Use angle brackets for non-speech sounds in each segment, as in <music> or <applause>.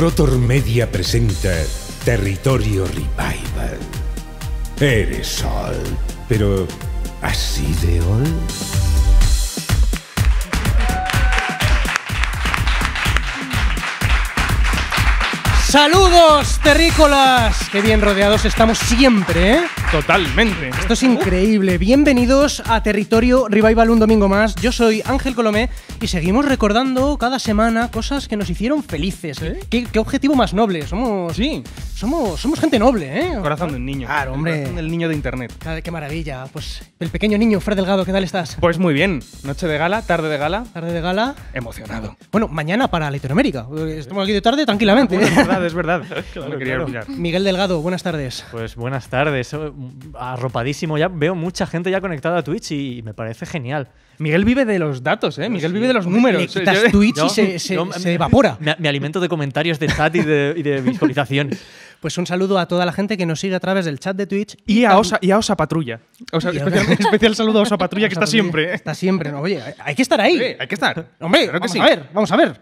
Rotor Media presenta Territorio Revival. Eres Sol pero así de hoy? Saludos terrícolas, qué bien rodeados estamos siempre, ¿eh? Totalmente. Esto es increíble. Bienvenidos a Territorio Revival un domingo más. Yo soy Ángel Colomé y seguimos recordando cada semana cosas que nos hicieron felices. ¿Qué, objetivo más noble? Somos. Sí. Somos, somos gente noble, ¿eh? Corazón de un niño. Claro, hombre. El niño de internet. qué maravilla. Pues el pequeño niño, Fred Delgado, ¿qué tal estás? Pues muy bien. Noche de gala, tarde de gala. Tarde de gala. Emocionado. Bueno, mañana para Latinoamérica. Estamos aquí de tarde tranquilamente. es verdad, es verdad. <laughs> Miguel Delgado, buenas tardes. Pues buenas tardes arropadísimo, ya veo mucha gente ya conectada a Twitch y, me parece genial. Miguel vive de los datos, ¿eh? Pues Miguel vive de los números. Twitch se, evapora. Me, <laughs> alimento de comentarios de chat y de, y pues un saludo a toda la gente que nos sigue a través del chat de Twitch. Y, a, Osa, Patrulla. especial, saludo a Osa Patrulla, que está siempre. ¿eh? Está siempre. No, oye, hay que estar ahí. hay que estar. Hombre, que vamos sí. a ver, vamos a ver.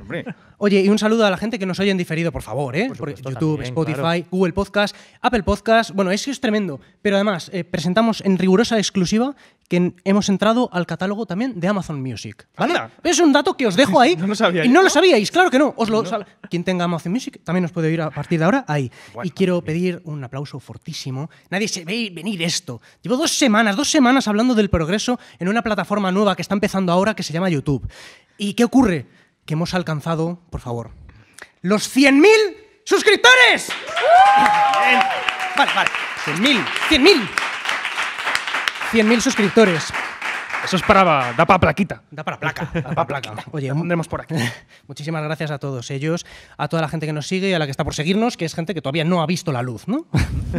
Hombre. Oye, y un saludo a la gente que nos oye en diferido, por favor, ¿eh? YouTube, Spotify, Google Podcast, Apple Podcast. Bueno, eso es tremendo. Pero además, eh, presentamos en rigurosa exclusiva que hemos entrado al catálogo también de Amazon Music. ¿Vale? Es un dato que os dejo ahí. <laughs> no lo sabíais. Y no, ¿eh? lo sabíais, claro que no. Os lo, Quien tenga Amazon Music también nos puede ir a partir ahora ahí. y quiero pedir un aplauso fortísimo. Nadie se ve venir esto. Llevo dos semanas, dos semanas hablando del progreso en una plataforma nueva que está empezando ahora que se llama YouTube. ¿Y qué ocurre? Que hemos alcanzado, por favor, los 100.000 suscriptores. Vale, vale. 100.000, 100.000. 100.000 suscriptores. Eso es para. Da para plaquita. Da para placa. Da para placa. <laughs> Oye, andemos por aquí. <laughs> Muchísimas gracias a todos ellos, a toda la gente que nos sigue y a la que está por seguirnos, que es gente que todavía no ha visto la luz, ¿no?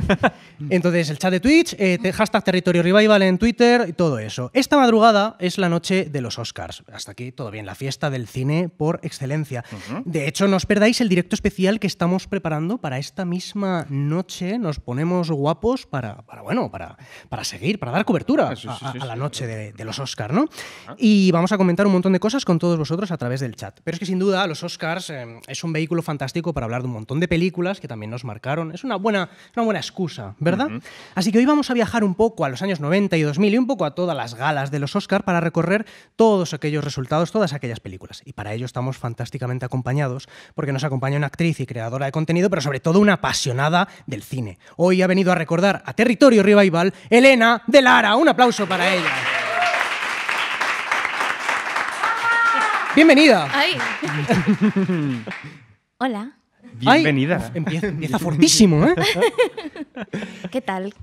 <laughs> Entonces, el chat de Twitch, eh, hashtag Territorio Revival en Twitter y todo eso. Esta madrugada es la noche de los Oscars. Hasta aquí todo bien, la fiesta del cine por excelencia. De hecho, no os perdáis el directo especial que estamos preparando para esta misma noche. Nos ponemos guapos para, bueno, para, para seguir, para dar cobertura a, la noche de, de Oscars. Oscar, ¿no? Y vamos a comentar un montón de cosas con todos vosotros a través del chat. Pero es que sin duda los Oscars eh, es un vehículo fantástico para hablar de un montón de películas que también nos marcaron. Es una buena, una buena excusa, ¿verdad? Así que hoy vamos a viajar un poco a los años 90 y 2000 y un poco a todas las galas de los Oscar para recorrer todos aquellos resultados, todas aquellas películas. Y para ello estamos fantásticamente acompañados porque nos acompaña una actriz y creadora de contenido, pero sobre todo una apasionada del cine. Hoy ha venido a recordar a Territorio Revival Elena de Lara. Un aplauso para ella. Bienvenida. <laughs> Hola. Bienvenida. empieza, fortísimo, ¿eh? <laughs> ¿Qué tal?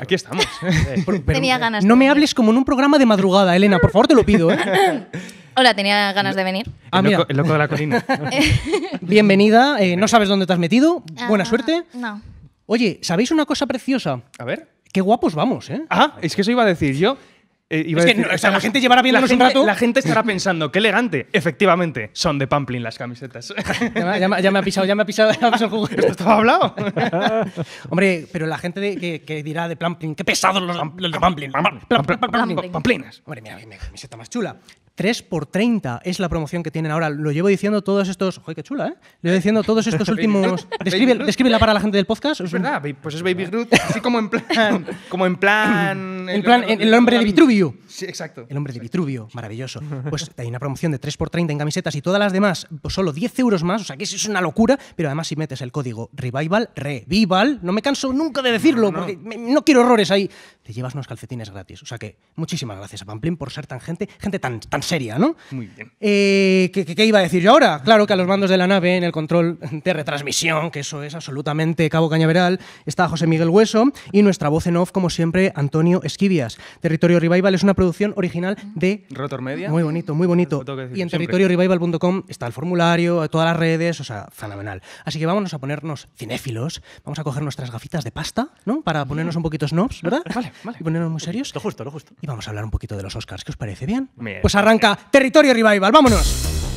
Aquí estamos. Eh, tenía ganas. No me hables como en un programa de madrugada, Elena, por favor, te lo pido. ¿eh? <laughs> Hola, tenía ganas de venir. Ah, el, loco, el de la colina. Bienvenida. Eh, no sabes dónde te has metido. Ah, Buena suerte. No. Oye, ¿sabéis una cosa preciosa? A ver. Qué guapos vamos, ¿eh? Ah, es que eso iba a decir yo la gente llevará viéndonos un rato. La gente estará pensando, qué elegante. Efectivamente, son de Pamplin las camisetas. ya, me ha pisado, ya me ha pisado, el juego. Esto estaba hablado. Hombre, pero la gente que, dirá de Pamplin, qué pesados los, los de Pamplin. Pamplinas. Hombre, mira, mi camiseta más chula. 3 por 30 es la promoción que tienen ahora. Lo llevo diciendo todos estos. ¡Joder, qué chula, eh! Lo llevo diciendo todos estos <laughs> últimos. Descríbela para la gente del podcast. Es verdad, pues es Baby Groot, así como en plan. <laughs> Como en plan. En plan, el, hombre de Vitruvio. Sí, exacto. El hombre de Vitruvio, maravilloso. <laughs> Pues hay una promoción de 3 por 30 en camisetas y todas las demás, pues solo 10 euros más. O sea que eso es una locura, pero además si metes el código Revival, Revival, no me canso nunca de decirlo, porque no quiero errores ahí te llevas unos calcetines gratis. O sea que muchísimas gracias a Pamplin por ser tan gente, gente tan, tan seria, ¿no? Muy bien. Eh, ¿qué, iba a decir yo ahora? Claro que a los mandos de la nave, en el control de retransmisión, que eso es absolutamente Cabo Cañaveral, está José Miguel Hueso y nuestra voz en off, como siempre, Antonio Esquivias. Territorio Revival es una producción original de... Rotor Media. Muy bonito, muy bonito. Y en territoriorevival.com está el formulario, todas las redes, o sea, fenomenal. Así que vámonos a ponernos cinéfilos, vamos a coger nuestras gafitas de pasta, ¿no? Para ponernos un poquito snobs, ¿verdad? <laughs> Vale y ponernos muy serios. Lo justo, lo justo. Y vamos a hablar un poquito de los Oscars. ¿Qué os parece? ¿Bien? Bien. Pues arranca Territorio Revival. ¡Vámonos!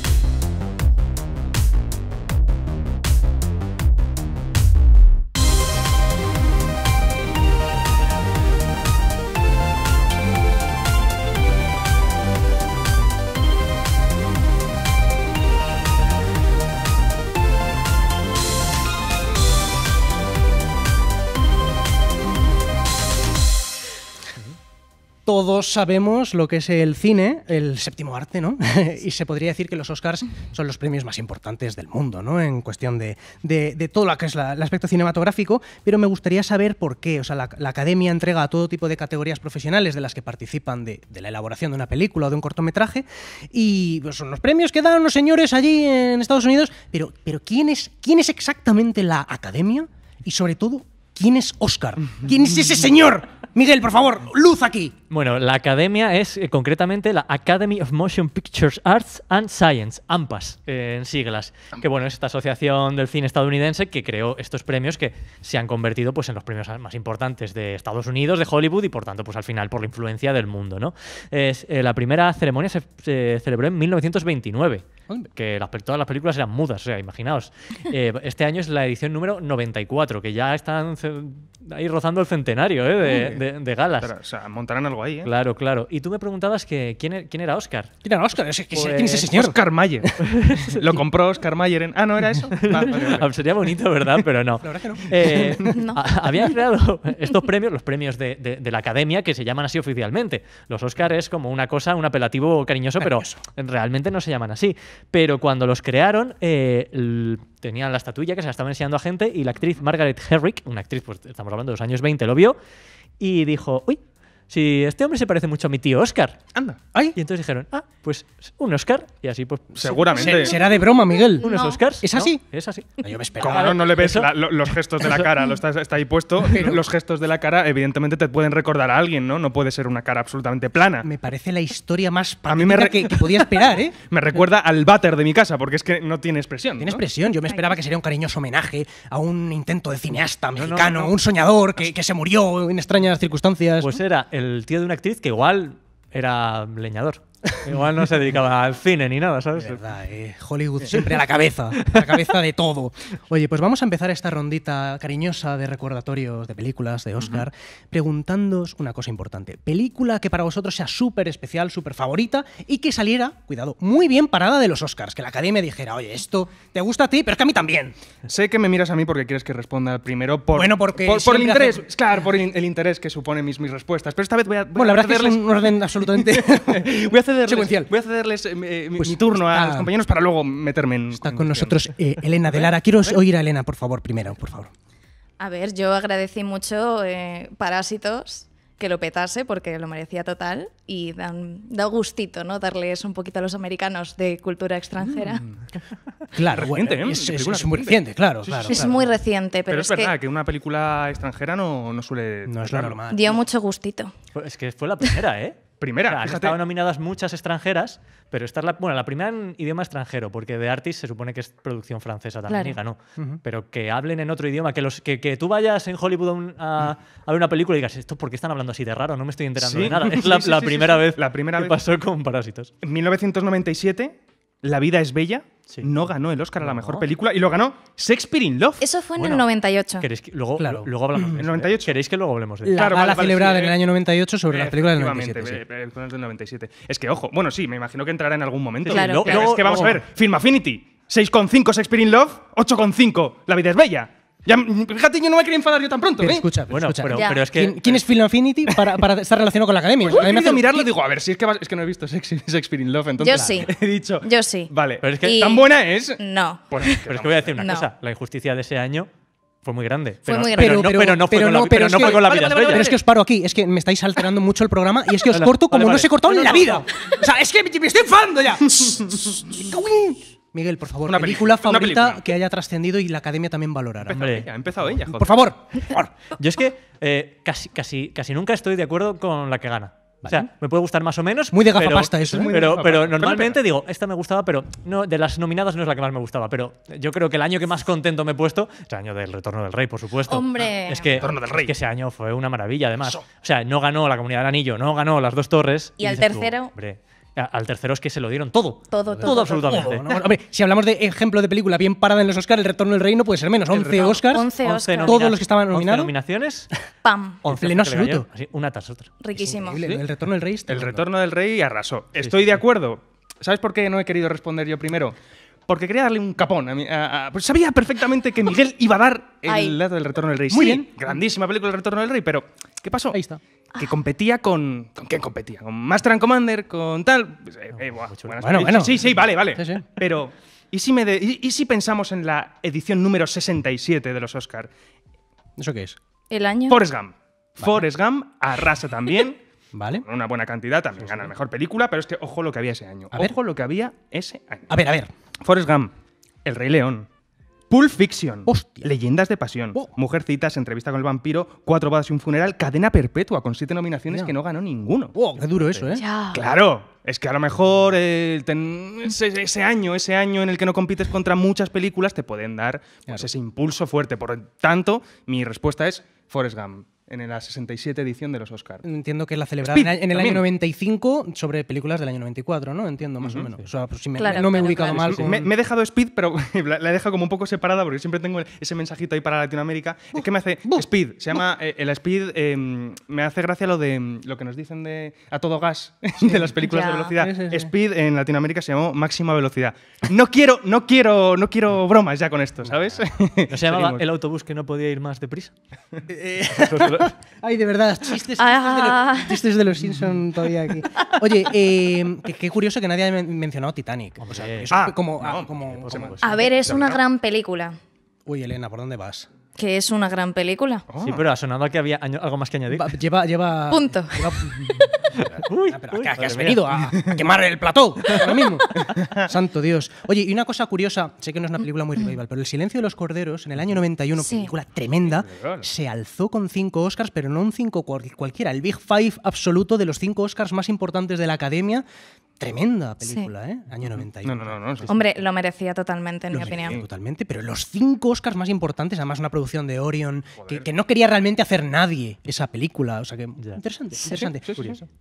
todos sabemos lo que es el cine, el séptimo arte, ¿no? <laughs> y se podría decir que los Oscars son los premios más importantes del mundo, ¿no? En cuestión de, todo lo que es el aspecto cinematográfico, pero me gustaría saber por qué. O sea, la, academia entrega a todo tipo de categorías profesionales de las que participan de, la elaboración de una película o de un cortometraje, y pues, son los premios que dan los señores allí en Estados Unidos, pero, pero ¿quién, es, ¿quién es exactamente la academia? Y sobre todo, ¿quién es Oscar? ¿Quién es ese señor? Miguel, por favor, luz aquí. Bueno, la academia es eh, concretamente la Academy of Motion Pictures Arts and Science, AMPAS, eh, en siglas. Que bueno, es esta asociación del cine estadounidense que creó estos premios que se han convertido pues, en los premios más importantes de Estados Unidos, de Hollywood y por tanto, pues al final, por la influencia del mundo. ¿no? Es, eh, la primera ceremonia se, celebró en 1929 que todas las películas eran mudas, o sea, imaginaos. <laughs> este año es la edición número 94, que ya están ahí rozando el centenario de, galas. o sea, montarán ¿eh? Claro, claro. Y tú me preguntabas que quién, era Oscar. ¿Quién era Oscar? Pues ¿Quién es ese señor? Oscar Mayer. <laughs> Lo compró Oscar Mayer en. Ah, no era eso. <laughs> Ah, sería bonito, ¿verdad? Pero no. <laughs> La verdad que no. Eh, Habían creado estos premios, los premios de, la academia, que se llaman así oficialmente. Los Oscar es como una cosa, un apelativo cariñoso, pero realmente no se llaman así. Pero cuando los crearon, eh, tenían la estatuilla que se la estaban enseñando a gente y la actriz Margaret Herrick, una actriz, pues, estamos hablando de los años 20, lo vio y dijo, uy, si este hombre se parece mucho a mi tío Oscar. Anda. ¿Ay? Y entonces dijeron, ah, pues un Oscar. Y así, pues. Seguramente. será de broma, Miguel. Unos Oscar, ¿Es así? Es así. Yo me esperaba. Como no, le ves los gestos de la cara, lo está, ahí puesto. <laughs> los gestos de la cara, evidentemente, te pueden recordar a alguien, ¿no? No puede ser una cara absolutamente plana. Me parece la historia más a mí me que, podía esperar, ¿eh? <laughs> me recuerda al váter de mi casa, porque es que no tiene expresión. Tiene expresión. Yo me esperaba que sería un cariñoso homenaje a un intento de cineasta mexicano, un soñador que, que, se murió en extrañas circunstancias. Pues era el tío de una actriz que igual era leñador. Igual no se dedicaba al cine ni nada, ¿sabes? Verdad, eh. Hollywood siempre a la cabeza, a la cabeza de todo. Oye, pues vamos a empezar esta rondita cariñosa de recordatorios de películas de Oscar, preguntándoos una cosa importante. Película que para vosotros sea súper especial, súper favorita y que saliera, cuidado, muy bien parada de los Oscars, que la academia dijera, oye, esto te gusta a ti, pero es que a mí también. Sé que me miras a mí porque quieres que responda primero por, bueno, porque por, el interés, claro, por el, interés que suponen mis, mis respuestas, pero esta vez voy a... Voy bueno, la verdad es que es un orden absolutamente... <laughs> <laughs> secuencial. Voy a cederles eh, mi, eh, pues turno a los compañeros para luego meterme en. Está con nosotros eh, <laughs> Elena de Lara. Quiero oír a Elena, por favor, primero, por favor. A ver, yo agradecí mucho Parásitos que lo petase porque lo merecía total y da gustito, ¿no? Darles un poquito a los americanos de cultura extranjera. Mm. <laughs> Claro, es, muy reciente, claro, Es muy reciente, pero, pero es, verdad que, una película extranjera no, no suele... No es lo normal. Dio mucho gustito. Es que fue la primera, ¿eh? primera. O estado nominadas muchas extranjeras, pero esta la, bueno, la primera en idioma extranjero, porque de Artist se supone que es producción francesa también Pero que hablen en otro idioma, que, los, que, tú vayas en Hollywood a, mm. a, ver una película y digas, ¿esto por qué están hablando así de raro? No me estoy enterando de nada. <laughs> Es la, primera vez la primera que vez. pasó con Parásitos. En 1997, La vida es bella, no ganó el Oscar a la mejor película y lo ganó Shakespeare in Love. Eso fue en el 98. ¿queréis que, luego, claro. luego hablamos. De, 98. ¿eh? ¿Queréis que luego hablemos de La claro, la vale, celebrada en el eh. año 98 sobre la película del 97. Sí. el del 97. Es que, ojo, bueno, sí, me imagino que entrará en algún momento. Claro. Pero es que vamos a ver, Film Affinity, 6,5 Shakespeare in Love, 8,5 La vida es bella. Ya, fíjate, yo no me quería enfadar yo tan pronto. ¿eh? Escucha, bueno, escucha. Pero, es que, ¿Quién, es Phil Affinity para, estar relacionado con la academia? Pues, me hace mirarlo y digo, a ver, si es que, es que no he visto Sex, Shakespeare Love, entonces yo sí. he dicho. Yo sí. Vale, pero es que tan buena es. No. pero es que voy a decir una cosa: la injusticia de ese año fue muy grande. Fue pero, muy grande. Pero, pero, no, fue con la, pero no vida. Pero es que os paro aquí, es que me estáis alterando mucho el programa y es que os corto como no os he cortado en la vida. O sea, es que me estoy enfadando ya. Miguel, por favor, una película, favorita que haya trascendido y la academia también valorara. ha empezado ella, Por <laughs> favor. Yo es que eh, casi, casi, casi nunca estoy de acuerdo con la que gana. O sea, me puede gustar más o menos. Muy de gafapasta ¿eh? pero, eso. Pero, normalmente digo, esta me gustaba, pero no, de las nominadas no es la que más me gustaba. Pero yo creo que el año que más contento me he puesto es el año del Retorno del Rey, por supuesto. ¡Hombre! Es que, Retorno del Rey. que ese año fue una maravilla, además. O sea, no ganó la Comunidad del Anillo, no ganó las dos torres. Y, al tercero. hombre, al tercero es que se lo dieron todo. Todo, todo. todo absolutamente. <laughs> Hombre, si hablamos de ejemplo de película bien parada en los Oscars, El Retorno del Rey no puede ser menos. 11 Oscars. 11 Todos los que estaban nominados. 11 nominaciones. <laughs> Pam. 11 pleno absoluto. una tras otra. Riquísimo. El Retorno del Rey. Está el Retorno del Rey arrasó. Estoy de acuerdo. ¿Sabes por qué no he querido responder yo primero? porque quería darle un capón. A mí pues sabía perfectamente que Miguel iba a dar el dato del Retorno del Rey. Muy sí, bien. Grandísima película El Retorno del Rey, pero ¿qué pasó? Ahí está. Que competía con. ¿Con quién competía? Con Master and Commander, con tal. Pues, eh, eh, bueno, bueno, Sí, sí, vale, vale. Sí, sí. Pero. ¿y si, me y, si pensamos en la edición número 67 de los Oscar? ¿Eso qué es? El año. Forrest Gump. Forrest Gump arrasa también. <laughs> vale. una buena cantidad, también gana la mejor película, pero este ojo lo que había ese año. A ojo lo que había ese año. A ver, a ver. Forrest Gump, El Rey León, Pulp Fiction, Leyendas de Pasión, oh. Mujercitas, Entrevista con el Vampiro, Cuatro Bodas y un Funeral, Cadena Perpetua, con siete nominaciones que no ganó ninguno. ¡Qué duro eso, eh! ¡Claro! Es que a lo mejor eh, ese, año, ese año en el que no compites contra muchas películas, te pueden dar pues, ese impulso fuerte. Por tanto, mi respuesta es Forrest Gump en la 67 edición de los Oscars. Entiendo que la celebrada en el año 95 sobre películas del año 94, ¿no? Entiendo, más o menos. Pues no me he ubicado mal. me, he dejado Speed, pero <laughs> la, he dejado como un poco separada porque siempre tengo ese mensajito ahí para Latinoamérica. es que me hace Speed, se llama eh, el Speed, em, me hace gracia lo de mm, lo que nos dicen de a todo gas <laughs> de las películas de velocidad. Speed en Latinoamérica se llamó máxima velocidad. No quiero, no quiero, no quiero bromas ya con esto, ¿sabes? ¿No se llamaba el autobús que no podía ir más deprisa? <laughs> Pues <laughs> Ay, de verdad, chistes, chistes, de, ah. los, Simpson Simpsons todavía aquí. Oye, eh, qué curioso que nadie haya mencionado Titanic. O sea, ah, como, ah, a ver, es una gran película. Uy, Elena, ¿por dónde vas? que es una gran película. Oh. Sí, pero ha sonado que había algo más que añadir. lleva, lleva. Punto. <laughs> <laughs> Uy, qué- has venido? A, quemar el plató. Lo mismo. <laughs> Santo Dios. Oye, y una cosa curiosa, sé que no es una película muy revival, pero El Silencio de los Corderos, en el año 91, película tremenda, se alzó con cinco Oscars, pero no un cinco cualquiera, el Big Five absoluto de los cinco Oscars más importantes de la academia. Tremenda película, ¿eh? Año 91. No, no, no, Hombre, lo merecía totalmente, en mi opinión. Totalmente, pero los cinco Oscars más importantes, además una producción de Orion, que, no quería realmente hacer nadie esa película. O sea que. Interesante, interesante.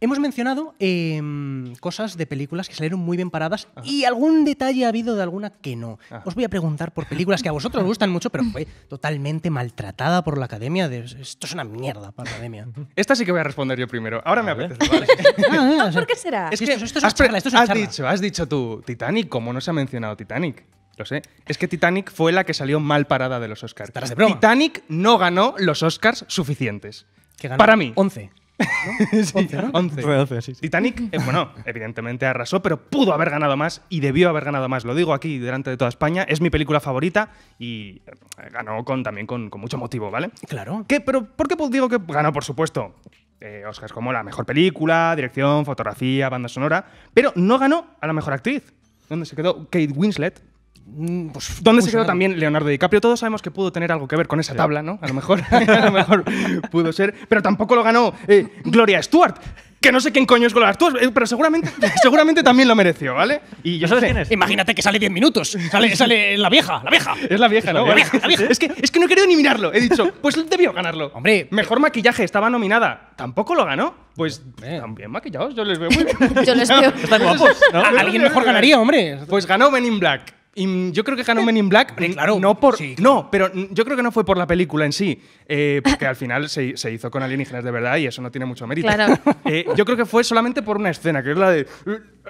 Hemos mencionado em, cosas de películas que salieron muy bien paradas y algún detalle ha habido de alguna que no. Os voy a preguntar por películas que a vosotros os gustan mucho, pero fue <laughs> totalmente maltratada por la academia. esto es una mierda para la academia. Esta sí que voy a responder yo primero. Ahora me apetece. <laughs> Ah, eh, ¿Por qué será? Es que esto es has Dicho, tú, Titanic, ¿cómo no se ha mencionado Titanic? Lo sé. Es que Titanic fue la que salió mal parada de los Oscars. Titanic no ganó los Oscars suficientes. Para mí. 11. 11, 11. Titanic, eh, bueno, evidentemente arrasó, pero pudo haber ganado más y debió haber ganado más. Lo digo aquí delante de toda España. Es mi película favorita y eh, ganó también con, mucho motivo, ¿vale? Claro. pero, ¿Por qué digo que ganó, por supuesto? Oscar eh, Oscars como la mejor película, dirección, fotografía, banda sonora, pero no ganó a la mejor actriz, donde se quedó Kate Winslet. donde mm, pues ¿Dónde se quedó también Leonardo DiCaprio? Todos sabemos que pudo tener algo que ver con esa tabla, ¿no? A lo mejor, <laughs> a lo mejor pudo ser, pero tampoco lo ganó eh, Gloria Stewart, que no sé quién coño es las tú, eh, pero seguramente, seguramente también lo mereció, ¿vale? Y yo ¿Sabes quién es? Imagínate que sale 10 minutos. Sale, sale la vieja, la vieja. Es la vieja, ¿no? Es, que, no he querido ni mirarlo. He dicho, pues debió ganarlo. Hombre, mejor maquillaje, estaba nominada. Tampoco lo ganó. Pues también maquillados, yo les veo muy <laughs> yo les veo. Están guapos. <laughs> Alguien mejor ganaría, hombre. Pues ganó Benin Black yo creo que ganó Men in Black, claro, no por... Sí, No, pero yo creo que no fue por la película en sí, eh, porque al <laughs> final se, se, hizo con alienígenas de verdad y eso no tiene mucho mérito. <laughs> Eh, yo creo que fue solamente por una escena, que es la de...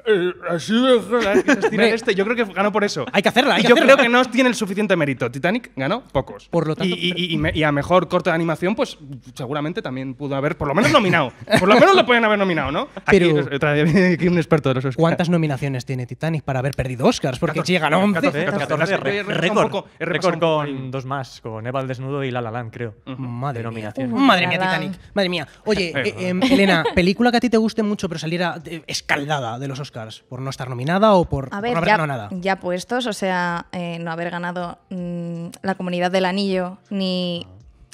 Eh, así de este. Yo creo que ganó por eso. Hay que hacerla. yo creo que no tiene el suficiente mérito. Titanic ganó pocos. Por lo tanto, y, a mejor corte de animación, pues seguramente también pudo haber, por lo menos nominado. por lo menos lo pueden haber nominado, ¿no? Aquí, pero, <laughs> un experto de los ¿Cuántas nominaciones tiene Titanic para haber perdido Oscars? Porque 14, si 14, 14, con dos más, con Eva al desnudo y La La Land, creo. Madre mía. Madre mía, Titanic. Madre mía. Oye, <laughs> eh, em, Elena, película que a ti te guste mucho pero saliera escaldada de los Oscars por no estar nominada o por, no haber ganado nada. Ya puestos, o sea, eh, no haber ganado mm, la comunidad del anillo ni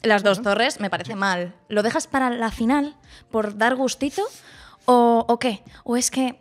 las dos torres me parece mal. ¿Lo dejas para la final por dar gustito o qué? ¿O es que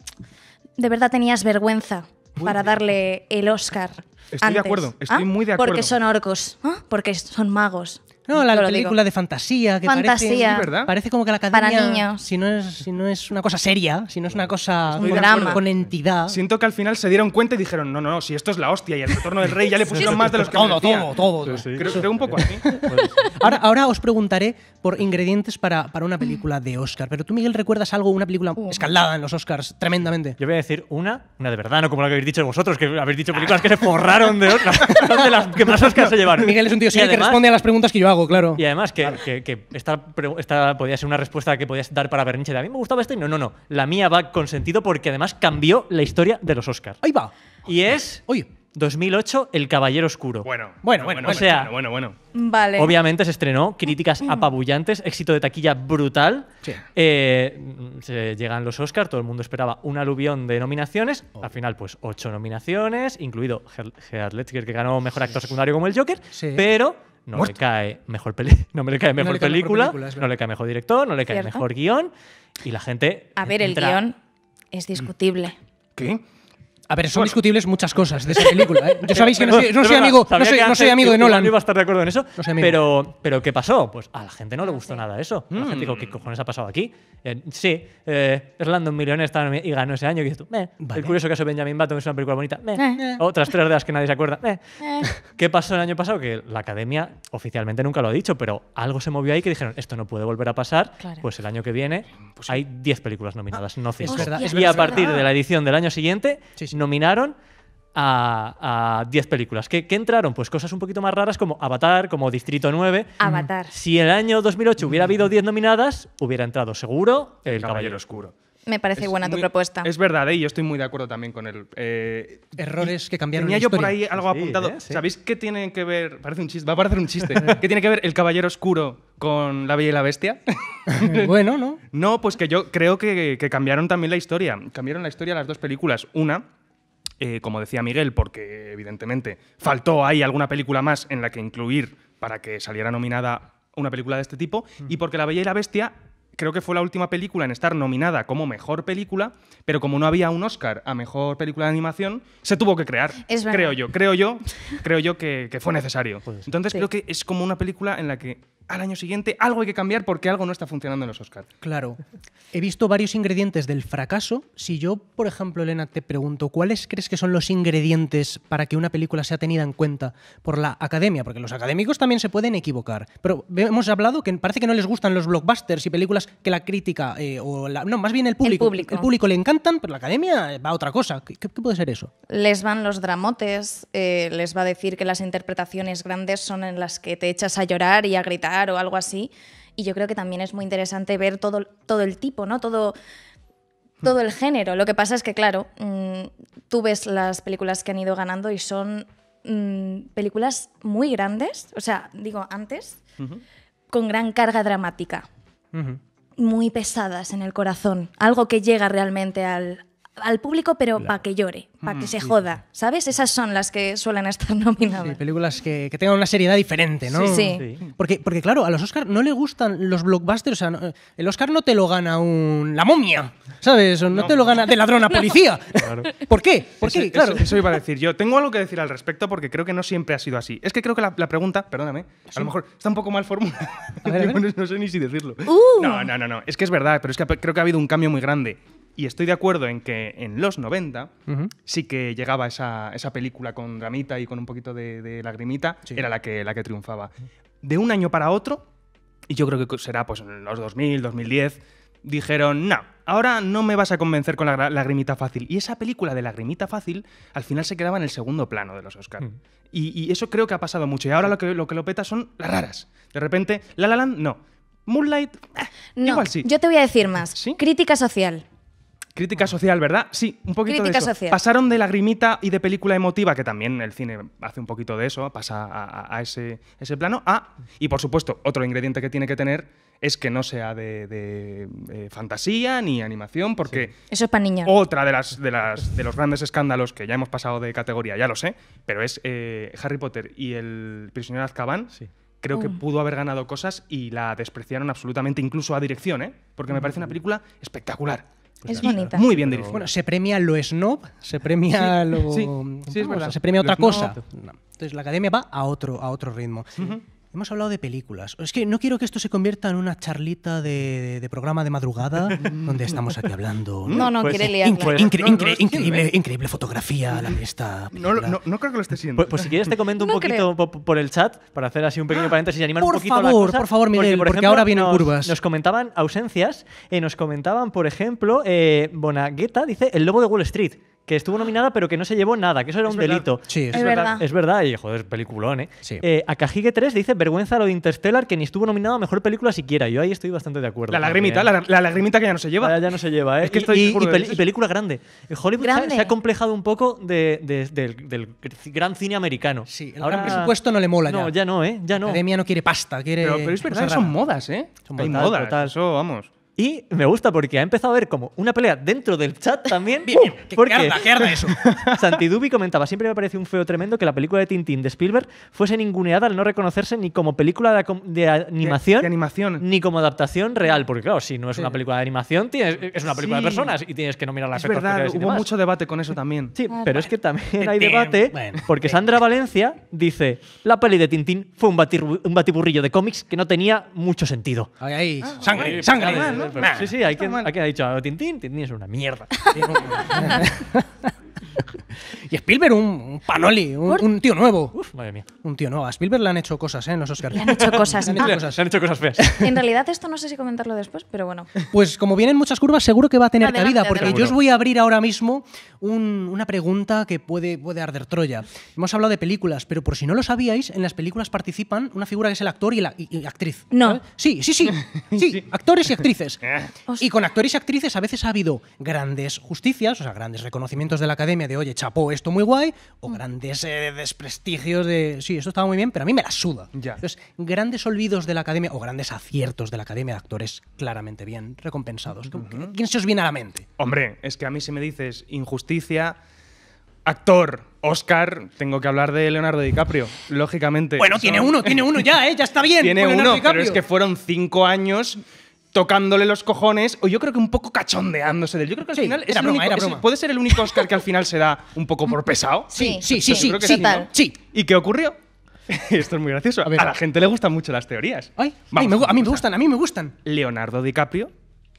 de verdad tenías vergüenza para darle el Oscar. Estoy de acuerdo, estoy ¿Ah? muy de acuerdo. Porque son orcos, porque son magos. No, la película de fantasía, que Parece, parece, como que la academia, Si no, es, si no es una cosa seria, si no es una cosa con, con entidad. Siento que al final se dieron cuenta y dijeron, no, no, no, si esto es la hostia y el retorno del rey ya le pusieron más de los que Todo, todo, todo. creo, un poco así. <laughs> ahora, ahora os preguntaré por ingredientes para, para, una película de Oscar. Pero tú, Miguel, ¿recuerdas algo, una película uh. escaldada en los Oscars tremendamente? Yo voy a decir una, una de verdad, no como la que habéis dicho vosotros, que habéis dicho películas que se forraron de Oscar, <laughs> de las que más Oscars se llevaron. Miguel es un tío que responde a las preguntas que yo y además que, que, esta, podía ser una respuesta que podías dar para Berniche a mí me gustaba este. No, no, no. La mía va con sentido porque además cambió la historia de los Oscars. Ahí va. Y es... 2008, El Caballero Oscuro. Bueno, bueno, bueno. O sea, bueno, bueno, Vale. Obviamente se estrenó, críticas apabullantes, éxito de taquilla brutal. Eh, llegan los Oscars, todo el mundo esperaba un aluvión de nominaciones. Al oh. final, pues, ocho nominaciones, incluido Heath Ledger, que ganó Mejor Actor Secundario como el Joker. Sí. Pero no le cae mejor <laughs> no me le cae mejor película, no le cae mejor director, no le cae mejor guión y la gente A ver, el guión es discutible. ¿Qué? A ver, son discutibles muchas cosas de esa película. ¿eh? Yo <laughs> sabéis que no soy, amigo, no soy, amigo de Nolan. No iba a estar de acuerdo en eso. Pero, pero ¿qué pasó? Pues a la gente no le gustó nada eso. La mm. gente dijo, ¿qué cojones ha pasado aquí? Eh, sí, eh, un Millionaire y ganó ese año. El curioso caso de Benjamin Button es una película bonita. Eh. Otras tres de las que nadie se acuerda. <laughs> Eh. ¿Qué pasó el año pasado? Que la academia oficialmente nunca lo ha dicho, pero algo se movió ahí que dijeron, esto no puede volver a pasar. Pues el año que viene hay 10 películas nominadas, no 5. Y a partir de la ah. edición del año siguiente, sí, nominaron a 10 películas. ¿Qué, entraron? Pues cosas un poquito más raras como Avatar, como Distrito 9. Avatar. Si en el año 2008 hubiera habido 10 nominadas, hubiera entrado seguro El, Caballero, Oscuro. Me parece buena tu propuesta. Es verdad, ¿eh? y yo estoy muy de acuerdo también con él. Eh, Errores que cambiaron Tenía yo por ahí algo apuntado. ¿eh? ¿Sabéis qué tiene que ver? Parece un chiste, va a parecer un chiste. <laughs> ¿Qué tiene que ver el Caballero Oscuro con La Bella y la Bestia? <laughs> bueno, ¿no? No, pues que yo creo que, cambiaron también la historia. Cambiaron la historia las dos películas. Una eh, como decía Miguel, porque evidentemente faltó ahí alguna película más en la que incluir para que saliera nominada una película de este tipo, mm. y porque La Bella y la Bestia creo que fue la última película en estar nominada como mejor película, pero como no había un Oscar a mejor película de animación, se tuvo que crear. Es creo yo, creo yo, creo yo que, fue necesario. Entonces creo que es como una película en la que al año siguiente algo hay que cambiar porque algo no está funcionando en los Oscars. Claro. He visto varios ingredientes del fracaso. Si yo, por ejemplo, Elena, te pregunto, ¿cuáles crees que son los ingredientes para que una película sea tenida en cuenta por la academia? Porque los académicos también se pueden equivocar. Pero hemos hablado que parece que no les gustan los blockbusters y películas que la crítica, eh, o no, más bien el público, el público, le encantan, pero la academia eh, va a otra cosa. ¿Qué, puede ser eso? Les van los dramotes, eh, les va a decir que las interpretaciones grandes son en las que te echas a llorar y a gritar o algo así. Y yo creo que también es muy interesante ver todo, todo el tipo, ¿no? Todo, todo el género. Lo que pasa es que, claro, mm, tú ves las películas que han ido ganando y son mm, películas muy grandes, o sea, digo antes, con gran carga dramática. Muy pesadas en el corazón, algo que llega realmente al, al público, pero para que llore, para que mm, se joda, ¿sabes? Esas son las que suelen estar <laughs> nominadas. Sí, películas que, tengan una seriedad diferente, ¿no? Sí, sí. Porque, porque, claro, a los Oscars no le gustan los blockbusters. O sea, el Oscar no te lo gana un La momia, ¿sabes? no, te lo gana de ladrón a <laughs> policía. Claro. ¿Por qué? ¿Por qué? Eso, claro. Eso, iba a decir yo. Tengo algo que decir al respecto porque creo que no siempre ha sido así. Es que creo que la, pregunta, perdóname, a lo mejor está un poco mal formulada. A ver, <laughs> No sé ni si decirlo. Uh. No, no, no, no. Es que es verdad, pero es que creo que ha habido un cambio muy grande. Y estoy de acuerdo en que en los 90 sí que llegaba esa, película con dramita y con un poquito de, lagrimita, era la que, la que triunfaba. De un año para otro, y yo creo que será pues en los 2000, 2010, dijeron, no, ahora no me vas a convencer con la lagrimita fácil. Y esa película de lagrimita fácil al final se quedaba en el segundo plano de los Oscars. Mm. Y, eso creo que ha pasado mucho. Y ahora lo que lo, que peta son las raras. De repente, La La Land, no. Moonlight, eh, no, Yo te voy a decir más. Crítica social. Crítica social, ¿verdad? Sí, un poquito de eso. Pasaron de lagrimita y de película emotiva, que también el cine hace un poquito de eso, pasa a, ese, plano, Ah, y por supuesto, otro ingrediente que tiene que tener es que no sea de, eh, fantasía ni animación, porque... Eso es para niñas. Otra de, las, las, de los grandes escándalos que ya hemos pasado de categoría, ya lo sé, pero es eh, Harry Potter y el prisionero Azkaban. Sí creo que uh. pudo haber ganado cosas y la despreciaron absolutamente, incluso a dirección, ¿eh? porque me mm. parece una película espectacular. Pues es bonita. Muy bien dirigida. Bueno, se premia lo snob, se premia lo. Sí, es verdad. Se premia otra cosa. Entonces la academia va a otro, a otro ritmo. Hemos hablado de películas. Es que no quiero que esto se convierta en una charlita de, programa de madrugada <laughs> donde estamos aquí hablando. No, no, pues, quiere increíble, fotografía la mm. fiesta. No, no, creo que lo esté siendo. Pues, pues si quieres te comento un poquito por el chat para hacer así un pequeño ah, paréntesis y animar un poquito favor, Por favor, Miguel, porque, ahora vienen curvas. Nos comentaban ausencias, y eh, nos comentaban, por ejemplo, eh, Bonagueta dice el lobo de Wall Street que estuvo nominada pero que no se llevó nada, que eso era un delito. Sí, es, verdad. Es verdad, y joder, es peliculón, ¿eh? Sí. Eh, a 3 dice vergüenza lo de Interstellar que ni estuvo nominado a mejor película siquiera. Yo ahí estoy bastante de acuerdo. La lagrimita, ¿eh? la, lagrimita que ya no se lleva. ya no se lleva, ¿eh? Es que estoy y, y, película grande. Hollywood Se, ha, complejado un poco del, gran cine americano. Sí, el gran presupuesto no le mola ya. No, ya no, ¿eh? Ya no. La academia no quiere pasta, quiere. Pero, es verdad, son modas, ¿eh? Son modas. Eso, vamos. Y me gusta porque ha empezado a haber como una pelea dentro del chat también. bien, porque arda, qué arda <laughs> Santidubi comentaba, siempre me parece un feo tremendo que la película de Tintín de Spielberg fuese ninguneada al no reconocerse ni como película de, animación, ni como adaptación real. Porque claro, si no es una película de animación, eh, es una película de personas y tienes que mirar las Es verdad, hubo mucho debate con eso también. Sí, ah, pero es que también <laughs> hay debate porque Sandra Valencia dice, la peli de Tintín fue un, batiburrillo de cómics que no tenía mucho sentido. Ay, ah, sangre. sangre sí, sí, hay quien, hay ha dicho, Tintín, Tintín es una mierda. <laughs> <laughs> <laughs> <laughs> y Spielberg, un, panoli, un, tío nuevo. madre mía. Un tío nuevo. A Spielberg le han hecho cosas, ¿eh? En los Oscars. Le han hecho cosas. <laughs> han hecho cosas. feas. <laughs> En realidad, esto no sé si comentarlo después, pero bueno. Pues como vienen muchas curvas, seguro que va a tener cabida, porque yo os voy a abrir ahora mismo una pregunta que puede, puede arder Troya. Hemos hablado de películas, pero por si no lo sabíais, en las películas participan una figura que es el actor y la actriz. No. sí, sí. Sí, sí. actores y actrices. Eh. y con actores y actrices a veces ha habido grandes justicias, o sea, grandes reconocimientos de la academia de, oye, chapó, esto muy guay, o mm. grandes eh, desprestigios de, sí, esto estaba muy bien, pero a mí me la suda. Entonces, grandes olvidos de la academia o grandes aciertos de la academia de actores claramente bien recompensados. ¿Quién se os viene a la mente? Hombre, es que a mí si me dices injusticia, actor, Oscar, tengo que hablar de Leonardo DiCaprio, lógicamente. Bueno, tiene uno, tiene uno ya, ¿eh? ya está bien. <laughs> Tiene uno, pero es que fueron cinco años tocándole los cojones o yo creo que un poco cachondeándose de él. Yo creo que al final era broma, era broma. puede ser el único Oscar que al final se da un poco por pesado. <laughs> Sí, sí, sí, sí, ¿Y qué ocurrió? <laughs> Esto es muy gracioso. A, la gente le gustan mucho las teorías. a mí me gustan, a mí me gustan. Leonardo DiCaprio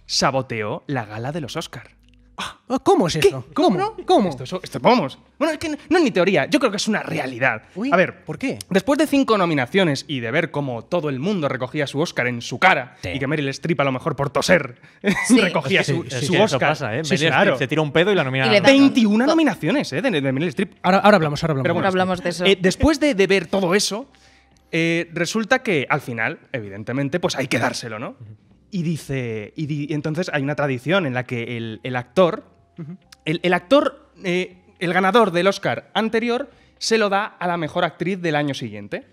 saboteó la gala de los Oscars. Ah, ¿Cómo es eso? ¿Cómo? ¿Cómo? Esto, vamos. Bueno, es que no, es ni teoría, yo creo que es una realidad. a ver, ¿por qué? Después de cinco nominaciones y de ver cómo todo el mundo recogía su Oscar en su cara y que Meryl Streep a lo mejor por toser <laughs> recogía su, Oscar. Pasa, ¿eh? se tira un pedo y la nominan 21 nominaciones eh, de, Meryl Streep. Ahora, hablamos, ahora hablamos. hablamos de eso. Eh, después de, ver todo eso, eh, resulta que al final, evidentemente, pues hay que dárselo, ¿no? Y dice. Y, entonces hay una tradición en la que el, actor. el, actor. Eh, el ganador del Oscar anterior se lo da a la mejor actriz del año siguiente,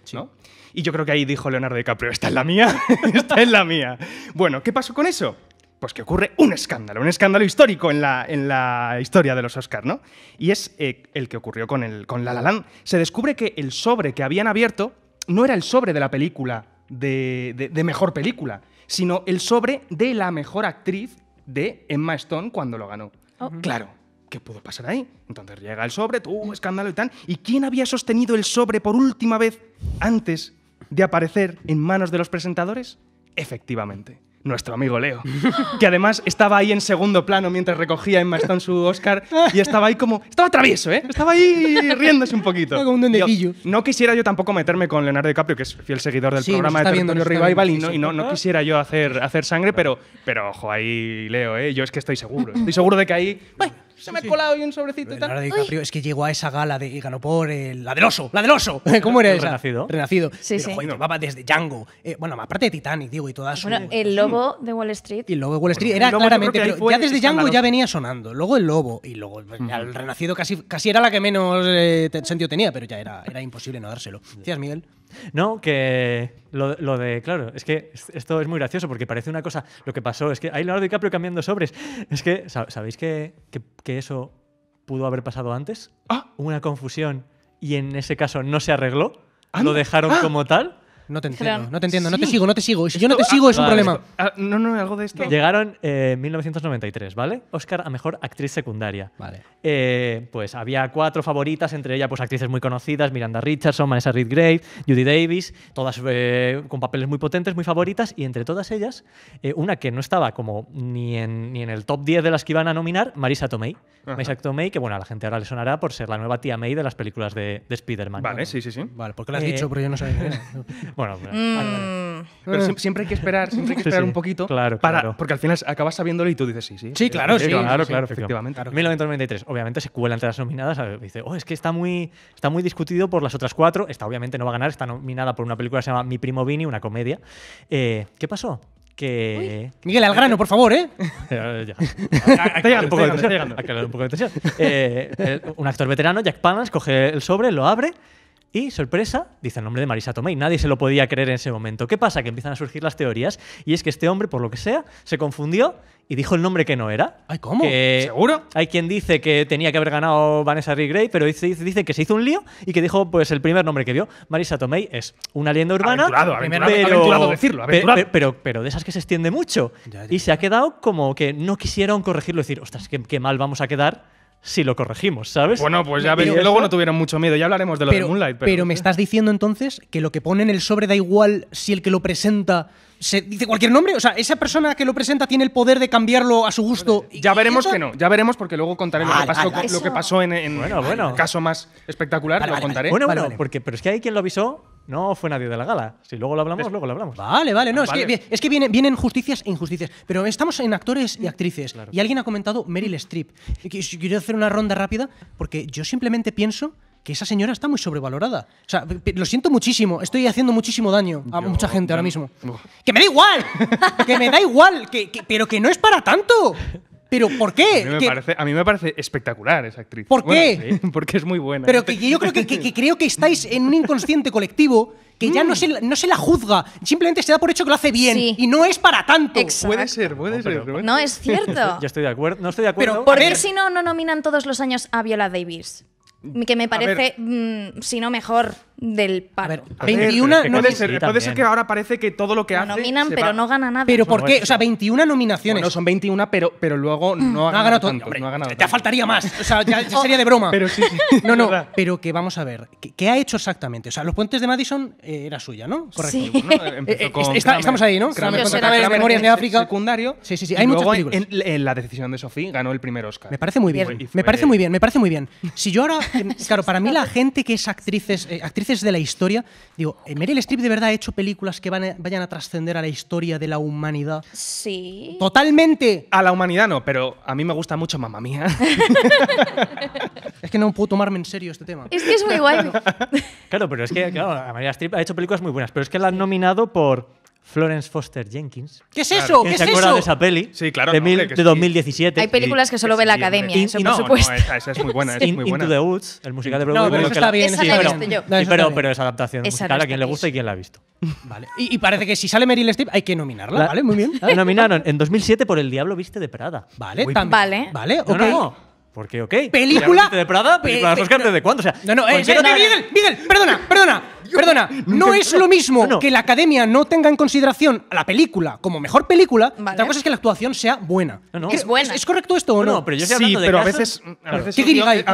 Y yo creo que ahí dijo Leonardo DiCaprio, esta es la mía, <laughs> esta es la mía. Bueno, ¿qué pasó con eso? Pues que ocurre un escándalo, un escándalo histórico en la, en la historia de los Oscars, ¿no? Y es eh, el que ocurrió con, el, con La La Land. Se descubre que el sobre que habían abierto no era el sobre de la película de, mejor película, sino el sobre de la mejor actriz de Emma Stone cuando lo ganó. Oh. Claro, ¿qué pudo pasar ahí? Entonces llega el sobre, tú, escándalo y tal. ¿Y quién había sostenido el sobre por última vez antes de aparecer en manos de los presentadores? Efectivamente, nuestro amigo Leo, que además estaba ahí en segundo plano mientras recogía en Maestón su Oscar y estaba ahí como, estaba travieso, ¿eh? Estaba ahí riéndose un poquito. Como un no quisiera yo tampoco meterme con Leonardo DiCaprio, que es fiel seguidor del programa de Territorio y, no, y no, no, quisiera yo hacer, hacer sangre, pero, pero ojo, ahí Leo, ¿eh? Yo es que estoy seguro, estoy seguro de que ahí se me ha colado un sobrecito y tal. es que llegó a esa gala de, y ganó por el, la del oso, la del oso. <laughs> ¿Cómo era esa? Renacido. Renacido. Sí, Pero, sí. joder, va desde Django. Eh, bueno, aparte de Titanic, digo, y todas Bueno, el lobo de Wall Street. Y el lobo de Wall Street era claramente. ya desde Django ya venía sonando. Luego el lobo. Y luego el renacido casi, casi era la que menos eh, sentido tenía, pero ya era, era imposible no dárselo. Decías, Miguel. No, que lo, de, claro, es que esto es muy gracioso porque parece una cosa, lo que pasó es que hay Leonardo DiCaprio cambiando sobres. Es que, ¿sabéis que, eso pudo haber pasado antes? Ah. Una confusión y en ese caso no se arregló, ah, lo dejaron ah. como tal. No te entiendo, no te entiendo, no te sigo, no te sigo. Si yo no te sigo es un ah, problema. Ah, no, no, algo de esto. Llegaron eh, en 1993, ¿vale? Oscar a mejor actriz secundaria. Vale. Eh, pues había cuatro favoritas, entre ellas pues actrices muy conocidas, Miranda Richardson, Vanessa Gray Judy Davis, todas eh, con papeles muy potentes, muy favoritas, y entre todas ellas, una que no estaba como ni en, ni en el top 10 de las que iban a nominar, Marisa Tomei. Marisa Tomei, que bueno, a la gente ahora le sonará por ser la nueva tía May de las películas de, Spider-Man. Vale, sí, sí, sí. Vale, porque lo has dicho, pero yo no sabía. <laughs> pero, mm. eh. siempre, hay que esperar, un poquito. Claro, para, Porque al final acabas sabiéndolo y tú dices sí, sí. Sí, claro, sí. Claro, claro, efectivamente. 1993, obviamente se cuela entre las nominadas. Dice, oh, es que está muy, está muy discutido por las otras cuatro. Esta obviamente no va a ganar, está nominada por una película que se llama Mi primo Vini, una comedia. Eh, ¿Qué pasó? Que... <laughs> Miguel, al grano, por favor, ¿eh? <laughs> Está un Un Eh, un actor veterano, Jack Palance, coge el sobre, lo abre y, sorpresa, dice el nombre de Marisa Tomei. Nadie se lo podía creer en ese momento. ¿Qué pasa? Que empiezan a surgir las teorías y es que este hombre, por lo que sea, se confundió y dijo el nombre que no era. ¿cómo? ¿Seguro? Hay quien dice que tenía que haber ganado Vanessa Redgrave, pero dice, dice, que se hizo un lío y que dijo, pues, el primer nombre que vio. Marisa Tomei es una leyenda urbana. Claro, aventurado, pero, decirlo, aventurado. Pero, pero, de esas que se extiende mucho. Y se ha quedado como que no quisieron corregirlo y decir, ostras, qué mal vamos a quedar si lo corregimos, ¿sabes? Bueno, pues ya y luego no tuvieron mucho miedo, ya hablaremos de lo de Moonlight. Pero... me eh. estás diciendo entonces que lo que pone en el sobre da igual si el que lo presenta se dice cualquier nombre, o sea, esa persona que lo presenta tiene el poder de cambiarlo a su gusto. Ya veremos que no, ya veremos porque luego contaré lo, que pasó, en, el caso más espectacular, lo contaré. Bueno, bueno, porque pero es que hay quien lo avisó no fue nadie de la gala. Si luego lo hablamos, luego lo hablamos. Vale, vale. No, es, ah, Que, vienen, justicias e injusticias. Pero estamos en actores y mm, actrices. Y alguien ha comentado Meryl Streep. Quiero hacer una ronda rápida porque yo simplemente pienso que esa señora está muy sobrevalorada. O sea, lo siento muchísimo, estoy haciendo muchísimo daño a mucha gente ahora mismo. <laughs> ¡Que me da igual! ¡Que me da igual! ¡Pero que no es para tanto! ¿Pero por qué? A mí me, Parece, espectacular esa actriz. ¿Por qué? <laughs> porque es muy buena. Pero que yo creo que, creo que estáis en un inconsciente colectivo que ya no mm. se, no se la juzga, simplemente se da por hecho que lo hace bien y no es para tanto. Puede ser, puede ser. no, es cierto. <laughs> Yo estoy de acuerdo, no estoy de acuerdo. Pero, ¿Por qué si no, no nominan todos los años a Viola Davis? Que me parece, mm, si no mejor del paro. 21 puede, ser, que ahora parece que todo lo que hace Nominan, pero no gana nada. ¿Pero por qué? O sea, 21 nominaciones. No son 21, pero, pero luego mm. no ha ganado, tanto. ya faltaría más. O sea, ya, <laughs> sería de broma. Pero sí, <laughs> No, no, pero que vamos a ver. ¿Qué, ha hecho exactamente? O sea, los puentes de Madison eh, era suya, ¿no? Correcto. <laughs> Eh, eh, con estamos ahí, ¿no? Las Memorias de África. Secundario. Sí, sí, sí. Hay muchos películas. En, la decisión de Sofía ganó el primer Oscar. Me parece muy bien. me parece muy bien, me parece muy bien. Si yo ahora. Claro, para mí la gente que es actrices, actrices de la historia, digo, eh, ¿Meryl Streep de verdad ha hecho películas que van vayan a trascender a la historia de la humanidad? Sí. Totalmente. A la humanidad no, pero a mí me gusta mucho mamá Mía. <laughs> es que no puedo tomarme en serio este tema. Es que es muy guay. <laughs> claro, pero es que, claro, Meryl Streep ha hecho películas muy buenas, pero es que la han nominado por Florence Foster Jenkins. ¿Qué es eso? ¿Qué se es eso? de esa peli? Sí, claro. De, 2017. Hay películas que solo ve la academia, eso por supuesto. No, esa, es muy buena, es muy buena. Into the Woods, el musical de Broadway. No, pero eso está bien. Esa la he yo. No, pero, es adaptación esa musical a quien le gusta y quien la ha visto. <laughs> Vale. Y, parece que si sale Meryl Streep hay que nominarla, ¿vale? Muy bien. <laughs> La nominaron en 2007 por El Diablo Viste de Prada. Vale, también. Vale. Vale, ok. Porque, ok. ¿Película? ¿De Prada? ¿Película de Oscar? ¿Desde cuándo? O sea, no, no, eh, no, Miguel, Miguel, perdona, perdona, perdona. No es lo mismo que la academia no tenga en consideración a la película como mejor película, La cosa es que la actuación sea buena. Es ¿Es correcto esto o no? pero yo sí, pero a veces, a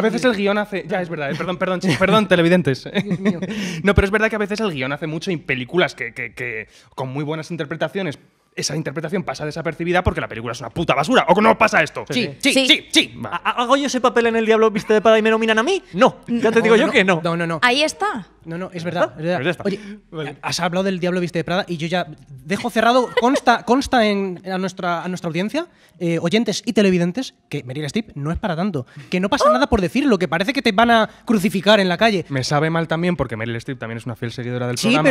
veces el guión hace. Ya, es verdad, eh, perdón, perdón, <laughs> perdón, televidentes. <laughs> No, pero es verdad que a veces el guión hace mucho y películas que, con muy buenas interpretaciones esa interpretación pasa desapercibida porque la película es una puta basura. ¿O no pasa esto? Sí, sí, sí, sí. ¿Hago yo ese papel en El Diablo Viste de pada y me nominan a mí? No, ya te digo yo que no. No, no, no. Ahí está. No, no, es verdad. Pues has hablado del Diablo Viste de Prada y yo ya dejo cerrado, consta, consta en, a, nuestra, a nuestra audiencia, eh, oyentes y televidentes, que Meryl Streep no es para tanto. Que no pasa oh. nada por decirlo, que parece que te van a crucificar en la calle. Me sabe mal también porque Meryl Streep también es una fiel seguidora del programa.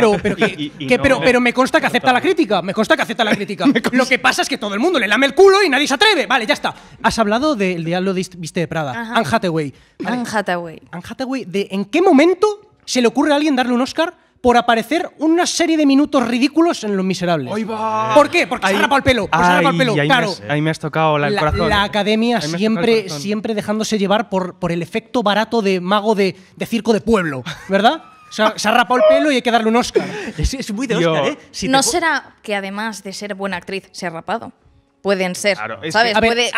Sí, pero, pero, me consta que acepta la crítica. Me consta que acepta la crítica. <laughs> Lo que pasa es que todo el mundo le lame el culo y nadie se atreve. Vale, ya está. Has hablado del Diablo Viste de Prada. Anne Hathaway. Anne Hathaway. Anne Hathaway, en qué momento se le ocurre a alguien darle un Oscar por aparecer una serie de minutos ridículos en Los Miserables. ¿Por qué? Porque se ha rapado el pelo. el pelo, claro. me has tocado el corazón. La, academia siempre, siempre dejándose llevar por, por el efecto barato de mago de, circo de pueblo, ¿verdad? se ha rapado el pelo y hay que darle un Oscar. Es, muy de Oscar, ¿eh? no será que además de ser buena actriz, se ha rapado pueden ser. ¿sabes? a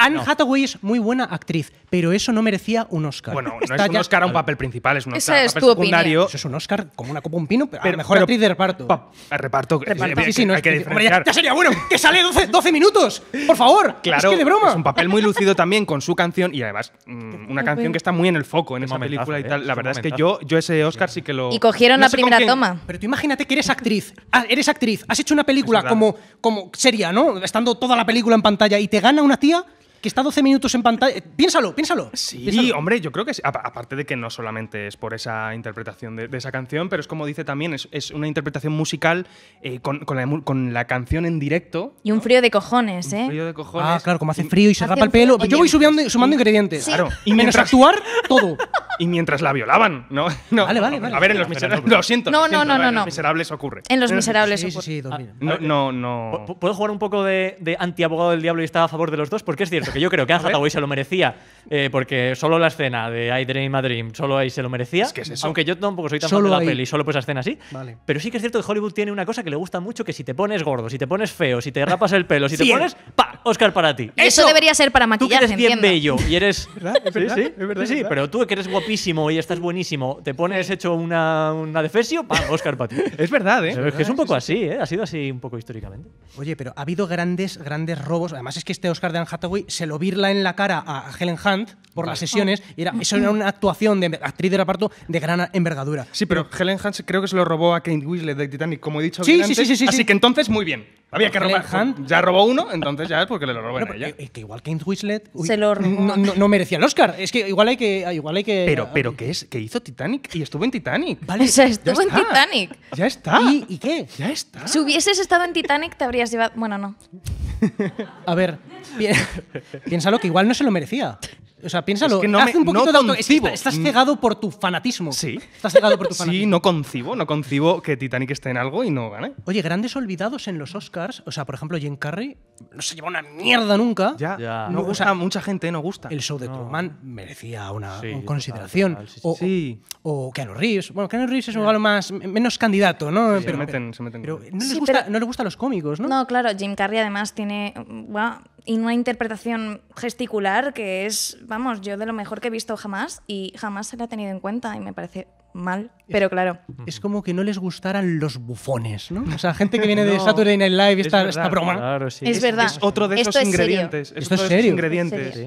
Anne Hathaway es muy buena actriz, pero eso no merecía un Oscar. Bueno, no es un Oscar a un papel principal, es un Oscar es tu secundario. Eso es un Oscar como una copa un pino, pero, mejor actriz de reparto. Eh, reparto. Eh, sí, sí, no, hay que, ya, sería bueno, que sale 12, minutos, por favor. Claro, es que de broma. Es un papel muy lucido también con su canción y además <laughs> mm, una canción que está muy en el foco en esa película y eh, tal. la verdad es que yo, yo ese Oscar sí que lo. Y cogieron la primera toma. Pero tú imagínate que eres actriz, ah, eres actriz, has hecho una película como, como seria, ¿no? Estando toda la película pantalla y te gana una tía que está 12 minutos en pantalla. Eh, piénsalo, piénsalo. Sí, hombre, yo creo que aparte de que no solamente es por esa interpretación de, esa canción, pero es como dice también, es, una interpretación musical eh, con, la, con, la, canción en directo. Y un frío de cojones, ¿eh? Un frío de ah, cojones. Ah, claro, como hace frío y se rapa el pelo. yo voy sumando ingredientes. Claro. Y mientras actuar, todo. <laughs> Y mientras la violaban, ¿no? <laughs> vale, vale, A ver, en Los Miserables. Lo siento. No, no, no, En Los Miserables ocurre. En Los Miserables ocurre. Sí, sí, sí, no, no, ¿Puedo jugar un poco de, de antiabogado del diablo y estar a favor de los dos? Porque es cierto que yo creo que Anne Hathaway se lo merecía, eh, porque solo la escena de I Dream a Dream, solo ahí se lo merecía. que Aunque yo tampoco soy tan solo fan de la peli, solo pues esa escena así. Pero sí que es cierto que Hollywood tiene una cosa que le gusta mucho, que si te pones gordo, si te pones feo, si te rapas el pelo, si te pones... ¡Pa! Oscar para ti. Eso, debería ser para Tú eres bien bello y eres... <laughs> ¿Es verdad? ¿Es verdad? Sí, pero tú que eres guapísimo y estás buenísimo, te pones hecho una, una defesio, ¡pa! Oscar para ti. <laughs> Es verdad, ¿eh? Es que es un poco así, ¿eh? Ha sido así un poco históricamente. Oye, pero ha habido grandes, grandes robos. Además es que este Oscar de Anne Hathaway se lo virla en la cara a Helen Hunt por las sesiones. Y era, eso era una actuación de actriz de reparto de gran envergadura. Sí, pero, Helen Hunt creo que se lo robó a Kate Winslet de Titanic, como he dicho sí, sí, Sí, sí, sí, así que entonces, muy bien. Había que robar. Hunt. Ya robó uno, entonces ya es porque le lo robó eh, eh, que igual Kate Winslet No, merecía el Oscar. Es que igual hay que. Igual hay que pero, pero ah, ¿qué es? ¿Qué hizo Titanic y estuvo en Titanic. Vale, o sea, estuvo en Titanic. Ya está. ¿Y, ¿Y, qué? Ya está. Si hubieses estado en Titanic, te habrías llevado. Bueno, no. a ver, bien piénsalo que igual no se lo merecía. O sea, piénsalo. un poquito estás mm. cegado por tu fanatismo. Sí. Estás cegado por tu <laughs> fanatismo. Sí, no concibo, no concibo que Titanic esté en algo y no gane. Oye, grandes olvidados en los Oscars. O sea, por ejemplo, Jim Carrey no se lleva una mierda nunca. Ya, No, gusta, mucha gente no gusta. El show de Truman merecía una, consideración. o, o, Keanu Reeves. Bueno, Keanu Reeves es un lugar más, menos candidato, ¿no? pero, se meten, se meten pero, no, les gusta, los cómicos, ¿no? No, claro, Jim Carrey además tiene y una interpretación gesticular que es, vamos, yo de lo mejor que he visto jamás y jamás se la ha tenido en cuenta y me parece mal, pero claro. Es como que no les gustaran los bufones, ¿no? O sea, gente que viene de <laughs> Saturday Night Live y es broma. es, verdad. Es otro de esos ingredientes. Esto es serio.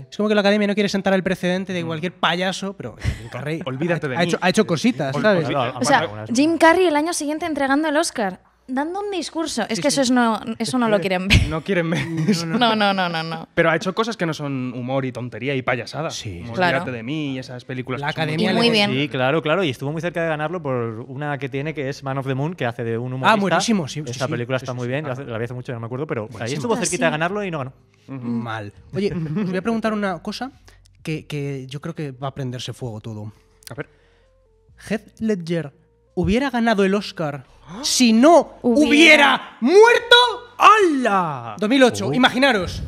Es como que la academia no quiere sentar el precedente de mm. cualquier payaso, pero eh, Jim Carrey Olvídate de ha, Hecho, ha hecho cositas, ¿sabes? O sea, Jim Carrey el año siguiente entregando el Oscar dando un discurso. Es que eso, es no, eso no lo eh, quieren ver. No quieren ver. Eso. <laughs> No, no, no, no, no. Pero ha hecho cosas que no son humor y tontería y payasada. Sí, claro. de mí esas películas. La academia. muy bien. Sí, claro, claro. Y estuvo muy cerca de ganarlo por una que tiene que es Man of the Moon, que hace de un humorista. Ah, buenísimo, sí. Esta película está muy bien. Ah. La vi hace mucho, no me acuerdo, pero ahí estuvo ah, cerquita de ganarlo y no ganó. Mm. Mal. Oye, os voy a preguntar una cosa que, que yo creo que va a prenderse fuego todo. A ver. Head Ledger hubiera ganado el Oscar <gasps> si no hubiera, muerto. ¡Hala! 2008, imaginaros.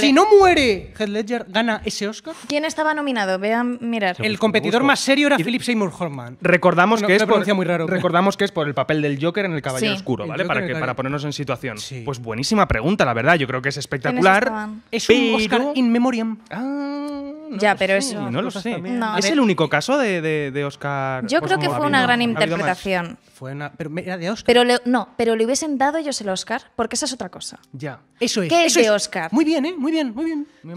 Si no muere Heath Ledger, gana ese Oscar. ¿Quién estaba nominado? Vean, mirar. El competidor más serio era Philip Seymour Hoffman. Recordamos que es por, el papel del Joker en El Caballero Oscuro, ¿vale? Para, que, para ponernos en situación. Pues buenísima pregunta, la verdad. Yo creo que es espectacular. Es un Oscar in memoriam. Ah, ya, pero eso. No lo sé. es el único caso de, de, de Oscar. Yo creo que fue una gran interpretación. Fue una. Pero era de Oscar. Pero no, pero le hubiesen dado ellos el Oscar, porque esa es otra cosa. Ya. Eso es. ¿Qué es de Oscar? Muy bien, ¿eh? muy bien, muy bien. Muy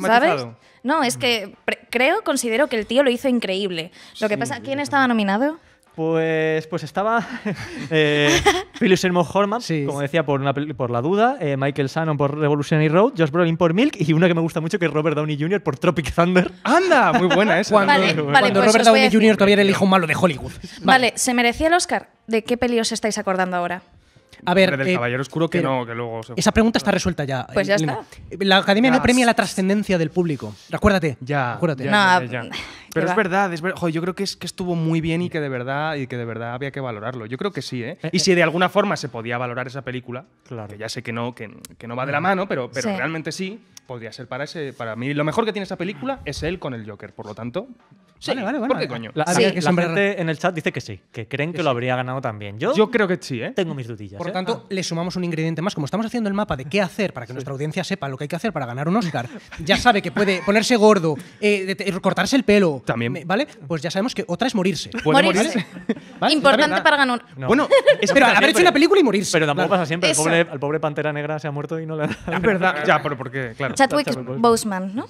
No, es que creo, considero que el tío lo hizo increíble. Lo que pasa, ¿quién estaba nominado? Pues, pues estaba <laughs> eh, Philip Horman, como decía, por, La Duda, eh, Michael Shannon por Revolutionary Road, Josh Brolin por Milk y una que me gusta mucho que es Robert Downey Jr. por Tropic Thunder. anda, muy buena <laughs> esa. Cuando, vale, Robert pues Downey Jr. todavía era el hijo malo de Hollywood. Vale. ¿se merecía el Oscar? ¿De qué peli os estáis acordando ahora? A ver, eh, Oscuro que Esa pregunta está resuelta ya. Pues ya está. Eh, la academia no premia la trascendencia del público. Recuérdate. Ya. Acuérdate. Ya, pues, Pero es verdad, es yo creo que, estuvo muy bien y que de verdad y que de verdad había que valorarlo. Yo creo que sí, ¿eh? eh y si de alguna forma se podía valorar esa película, claro. que ya sé que no, que, no va de la mm. mano, pero, realmente sí, podría ser para ese. Para mí, lo mejor que tiene esa película es él con el Joker. Por lo tanto, vale, vale, vale. ¿Por qué coño? La, gente en el chat dice que sí, que creen que, lo habría ganado también. Yo, Yo creo que sí, ¿eh? Tengo mis dudillas. Por lo ¿eh? tanto, ah. le sumamos un ingrediente más. Como estamos haciendo el mapa de qué hacer para que nuestra audiencia sepa lo que hay que hacer para ganar un Oscar, ya sabe que puede ponerse gordo, eh, cortarse el pelo. También. ¿Vale? Pues ya sabemos que otra es morirse. morirse? <laughs> Importante para ganar. Bueno, es pero haber hecho una película y morirse. Pero tampoco pasa siempre. El pobre, Pantera Negra se ha muerto y no la... Es verdad. Ya, pero porque, claro. Chadwick Boseman, ¿no?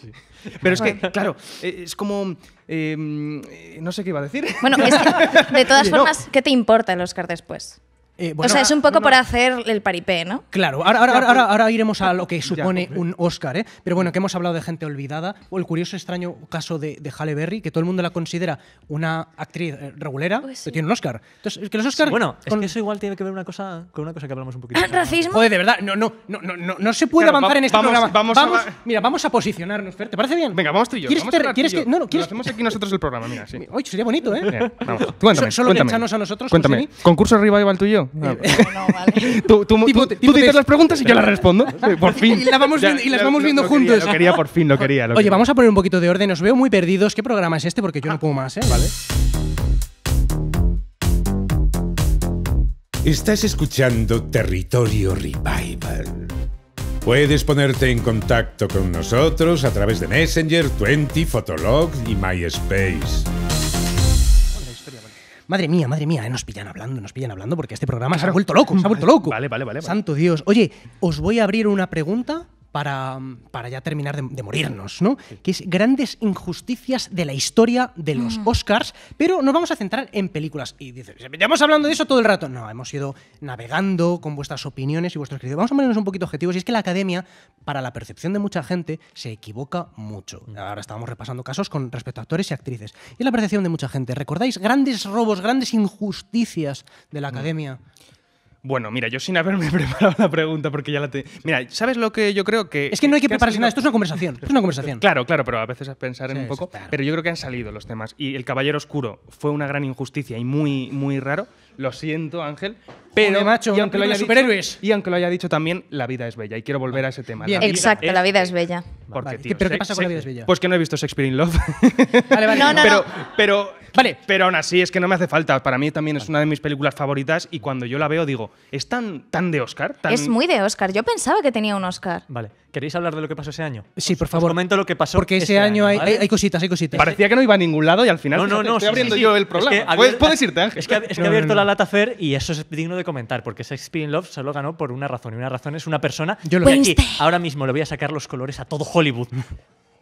Pero es que, claro, eh, es como Em, eh, no sé qué iba a decir. Bueno, es que, de todas <laughs> formas, ¿qué te importa el Oscar después? Eh, o sea, es un poco por hacer el paripé, ¿no? Claro, ahora, pues, iremos a lo que supone un Oscar, ¿eh? Pero bueno, que hemos hablado de gente olvidada, o el curioso extraño caso de, de Halle Berry, que todo el mundo la considera una actriz eh, regulera, pues Que tiene un Oscar. Entonces, que los Oscars... bueno, es que eso igual tiene que ver una cosa, con una cosa que hablamos un poquito. Ah, ¿Racismo? Joder, de verdad, no, no, no, no, no se puede avanzar en este programa. Vamos, Mira, vamos a posicionarnos, ¿te parece bien? Venga, vamos tú y yo. ¿Quieres, que...? No, no, ¿quieres... Lo hacemos aquí nosotros el programa, mira, sí. Oye, sería bonito, ¿eh? Bien, vamos. Cuéntame, Solo echanos a nosotros, Cuéntame, ¿concurso y yo? Tú, dices las preguntas y yo las respondo. <laughs> Por fin. <laughs> Y las vamos, viendo, juntos. Quería, por fin, lo <laughs> quería. Oye, vamos a poner un poquito de orden. Os veo muy perdidos. ¿Qué programa es este? Porque yo no puedo más, ¿eh? Vale. Estás escuchando Territorio Revival. Puedes ponerte en contacto con nosotros a través de Messenger, Twenty, Fotolog y MySpace. Madre mía, madre mía, eh, nos pillan hablando, nos pillan hablando porque este programa se ha vuelto loco, se ha vuelto loco. vale, vale. vale. Santo Dios. Oye, os voy a abrir una pregunta para, ya terminar de, morirnos, ¿no? Que es grandes injusticias de la historia de los Oscars, pero nos vamos a centrar en películas. Y dices, ¿estamos hablando de eso todo el rato? No, hemos ido navegando con vuestras opiniones y vuestros criterios. Vamos a ponernos un poquito objetivos, y es que la academia, para la percepción de mucha gente, se equivoca mucho. Mm. Ahora estábamos repasando casos con respecto a actores y actrices. Y la percepción de mucha gente. ¿Recordáis grandes robos, grandes injusticias de la mm. academia? Bueno, mira, yo sin haberme <laughs> preparado la pregunta, porque ya la te. Mira, ¿sabes lo que yo creo que. Es que no hay que, prepararse nada, esto es una conversación. es una conversación. Claro, claro, pero a veces pensar en un poco. Pero yo creo que han salido los temas. Y El Caballero Oscuro fue una gran injusticia y muy, muy raro. Lo siento, Ángel. Pero. macho, y aunque lo haya Dicho, también, la vida es bella. Y quiero volver a ese tema. Exacto, la vida es bella. Porque, ¿Pero qué pasa con la vida es bella? Pues que no he visto Shakespeare in Love. No, no, pero, no. pero Vale. Pero aún así es que no me hace falta. Para mí también es una de mis películas favoritas y cuando yo la veo digo, ¿es tan, de Oscar? Es muy de Oscar. Yo pensaba que tenía un Oscar. Vale. ¿Queréis hablar de lo que pasó ese año? Sí, por favor. Comento lo que pasó. Porque ese, este año, hay, hay, cositas, hay cositas. Parecía que no iba a ningún lado y al final no, no, no, estoy abriendo yo el problema. Es puedes, irte, Es que, es abierto la lata Fer y eso es digno de comentar porque Shakespeare in Love solo ganó por una razón y una razón es una persona. Yo lo ahora mismo le voy a sacar los colores a todo Hollywood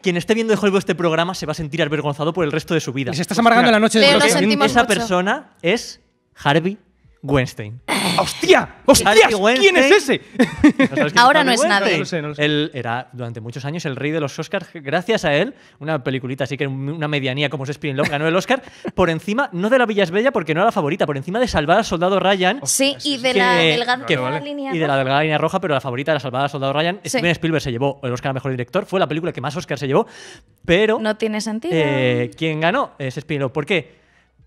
quien esté viendo de Hollywood este programa se va a sentir avergonzado por el resto de su vida. Y estás amargando la noche de Esa persona es Harvey Weinstein. ¡Hostia! ¡Hostia! ¿Quién es ese? <laughs> Ahora no es nadie. Él era durante muchos años el rey de los Oscars. Gracias a él, una peliculita así que una medianía como Spin Love ganó el Oscar. <laughs> Por encima, no de La Villa Bella porque no era la favorita, por encima de Salvada Soldado Ryan. Sí, y de la delgada línea Y de la delgada línea roja, pero la favorita de Salvar Soldado Ryan. Steven Spielberg se llevó el Oscar a Mejor Director. Fue la película que más Oscar se llevó. Pero. No tiene sentido. Eh, ¿Quién ganó? Es Spin Love. ¿Por qué?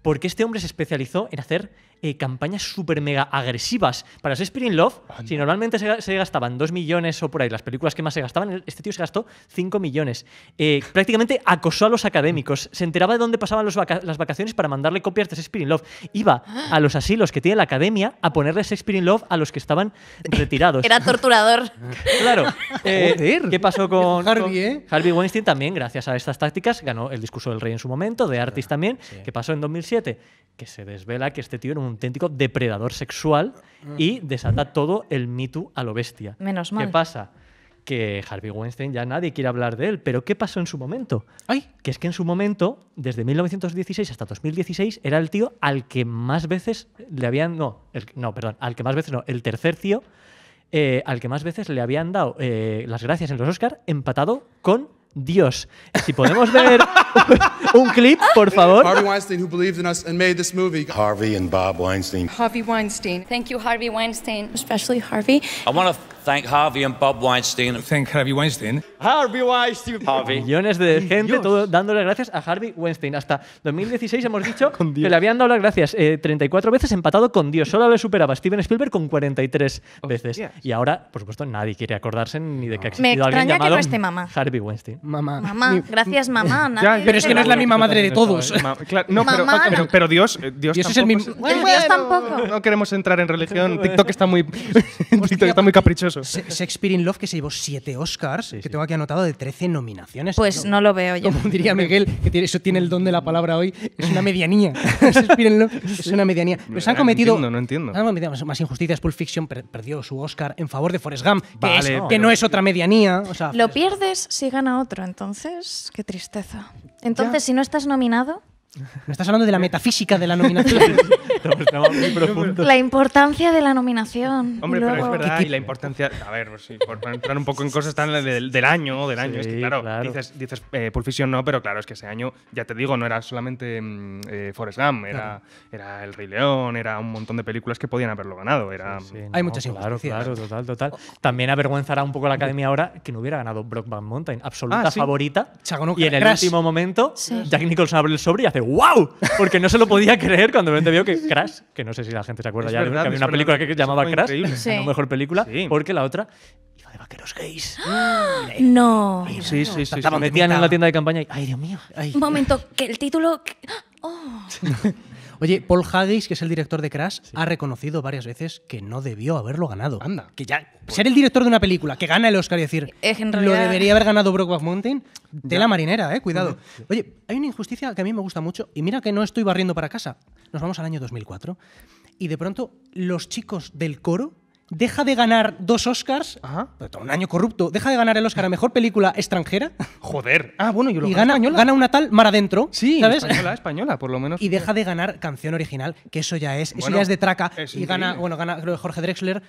Porque este hombre se especializó en hacer eh, campañas súper mega agresivas. Para Shakespeare in Love, si normalmente se, gastaban 2 millones o por ahí, las películas que más se gastaban, este tío se gastó 5 millones. Eh, prácticamente acosó a los académicos, se enteraba de dónde pasaban las vacaciones para mandarle copias de Shakespeare in Love. Iba a los asilos que tiene la academia a ponerle Shakespeare in Love a los que estaban retirados. Era torturador. <laughs> Claro. Eh, ¿Qué pasó con Harvey, Weinstein? También, gracias a estas tácticas, ganó el discurso del rey en su momento, de artist también. ¿Qué pasó en 2007? Que se desvela que este tío era un un auténtico depredador sexual mm. y desata todo el mito a lo bestia. Menos mal. ¿Qué pasa? Que Harvey Weinstein ya nadie quiere hablar de él, pero ¿qué pasó en su momento? ¡Ay! Que es que en su momento, desde 1916 hasta 2016, era el tío al que más veces le habían. No, no, perdón, al que más veces no, el tercer tío eh, al que más veces le habían dado eh, las gracias en los Oscar, empatado con Dios. Si podemos ver un clip, por favor. Harvey Weinstein, who believed in us and made this movie. Harvey and Bob Weinstein. Harvey Weinstein. Thank you, Harvey Weinstein. Especially Harvey. Thank Harvey and Bob Weinstein. Thank Harvey Weinstein. Harvey Weinstein. Millones de gente todo dándole gracias a Harvey Weinstein. Hasta 2016 hemos <laughs> dicho que le habían dado las gracias 34 eh, veces empatado con Dios. Solo le superaba a Steven Spielberg con 43 veces. Y ahora, por supuesto, nadie quiere acordarse ni de que ha existido Me extraña que no esté mamá. Harvey Weinstein. Mamá. Gracias, mamá. pero es que no es la misma madre de todos. Eh. no, pero, Dios, eh, Dios, es No queremos entrar en religión. está muy, TikTok está muy <laughs> caprichoso. Shakespeare in Love, que se llevó siete Oscars, que tengo aquí anotado de 13 nominaciones. Pues ¿no? lo veo yo. Como diría Miguel, que tiene, eso tiene el don de la palabra hoy, es una medianía. <laughs> Shakespeare in Love es una medianía. se pues han cometido. más injusticias. Pulp Fiction perdió su Oscar en favor de Forrest Gump, que, no, es otra medianía. lo pierdes si gana otro, entonces, qué tristeza. Entonces, si no estás nominado. Me estás hablando de la metafísica de la nominación. <laughs> Pues la importancia de la nominación. Hombre, pero es verdad, y la importancia. A ver, pues sí, por entrar un poco en cosas tan del, año, del año. claro, dices, dices eh, no, pero claro, es que ese año, ya te digo, no era solamente mm, eh, Forrest Gump, era, era El Rey León, era un montón de películas que podían haberlo ganado. Era... Hay muchas Claro, claro, total, total. También avergüenzará un poco la academia ahora que no hubiera ganado Brock Van Mountain, absoluta ah, favorita. y en el último momento, Jack Nicholson abre el sobre y hace ¡wow! Porque no se lo podía creer cuando me vio que <laughs> Crash, que no sé si la gente se acuerda ya, de había una película que, se llamaba Crash, la mejor película, porque la otra iba de vaqueros gays. <gasps> Ah, ¡No! Sí, sí, sí, sí. metían en la tienda de campaña y, ¡ay, Dios mío! Un momento, <laughs> que el título... Oh. <laughs> Oye, Paul Haggis, que es el director de Crash, ha reconocido varias veces que no debió haberlo ganado. Anda. Que ya, pues ser el director de una película que gana el Oscar y decir, es lo debería haber ganado Brokeback Mountain, de la marinera, eh, cuidado. Oye, hay una injusticia que a mí me gusta mucho, y mira que no estoy barriendo para casa. Nos vamos al año 2004, y de pronto los chicos del coro deja de ganar dos Oscars, un año corrupto, deja de ganar el Oscar a mejor película extranjera. Joder. Ah, bueno, y gana, una tal Mar Adentro. Sí, española, española, por lo menos. Y deja de ganar canción original, que eso ya es, eso ya es de traca. y gana, bueno, gana Jorge Drexler,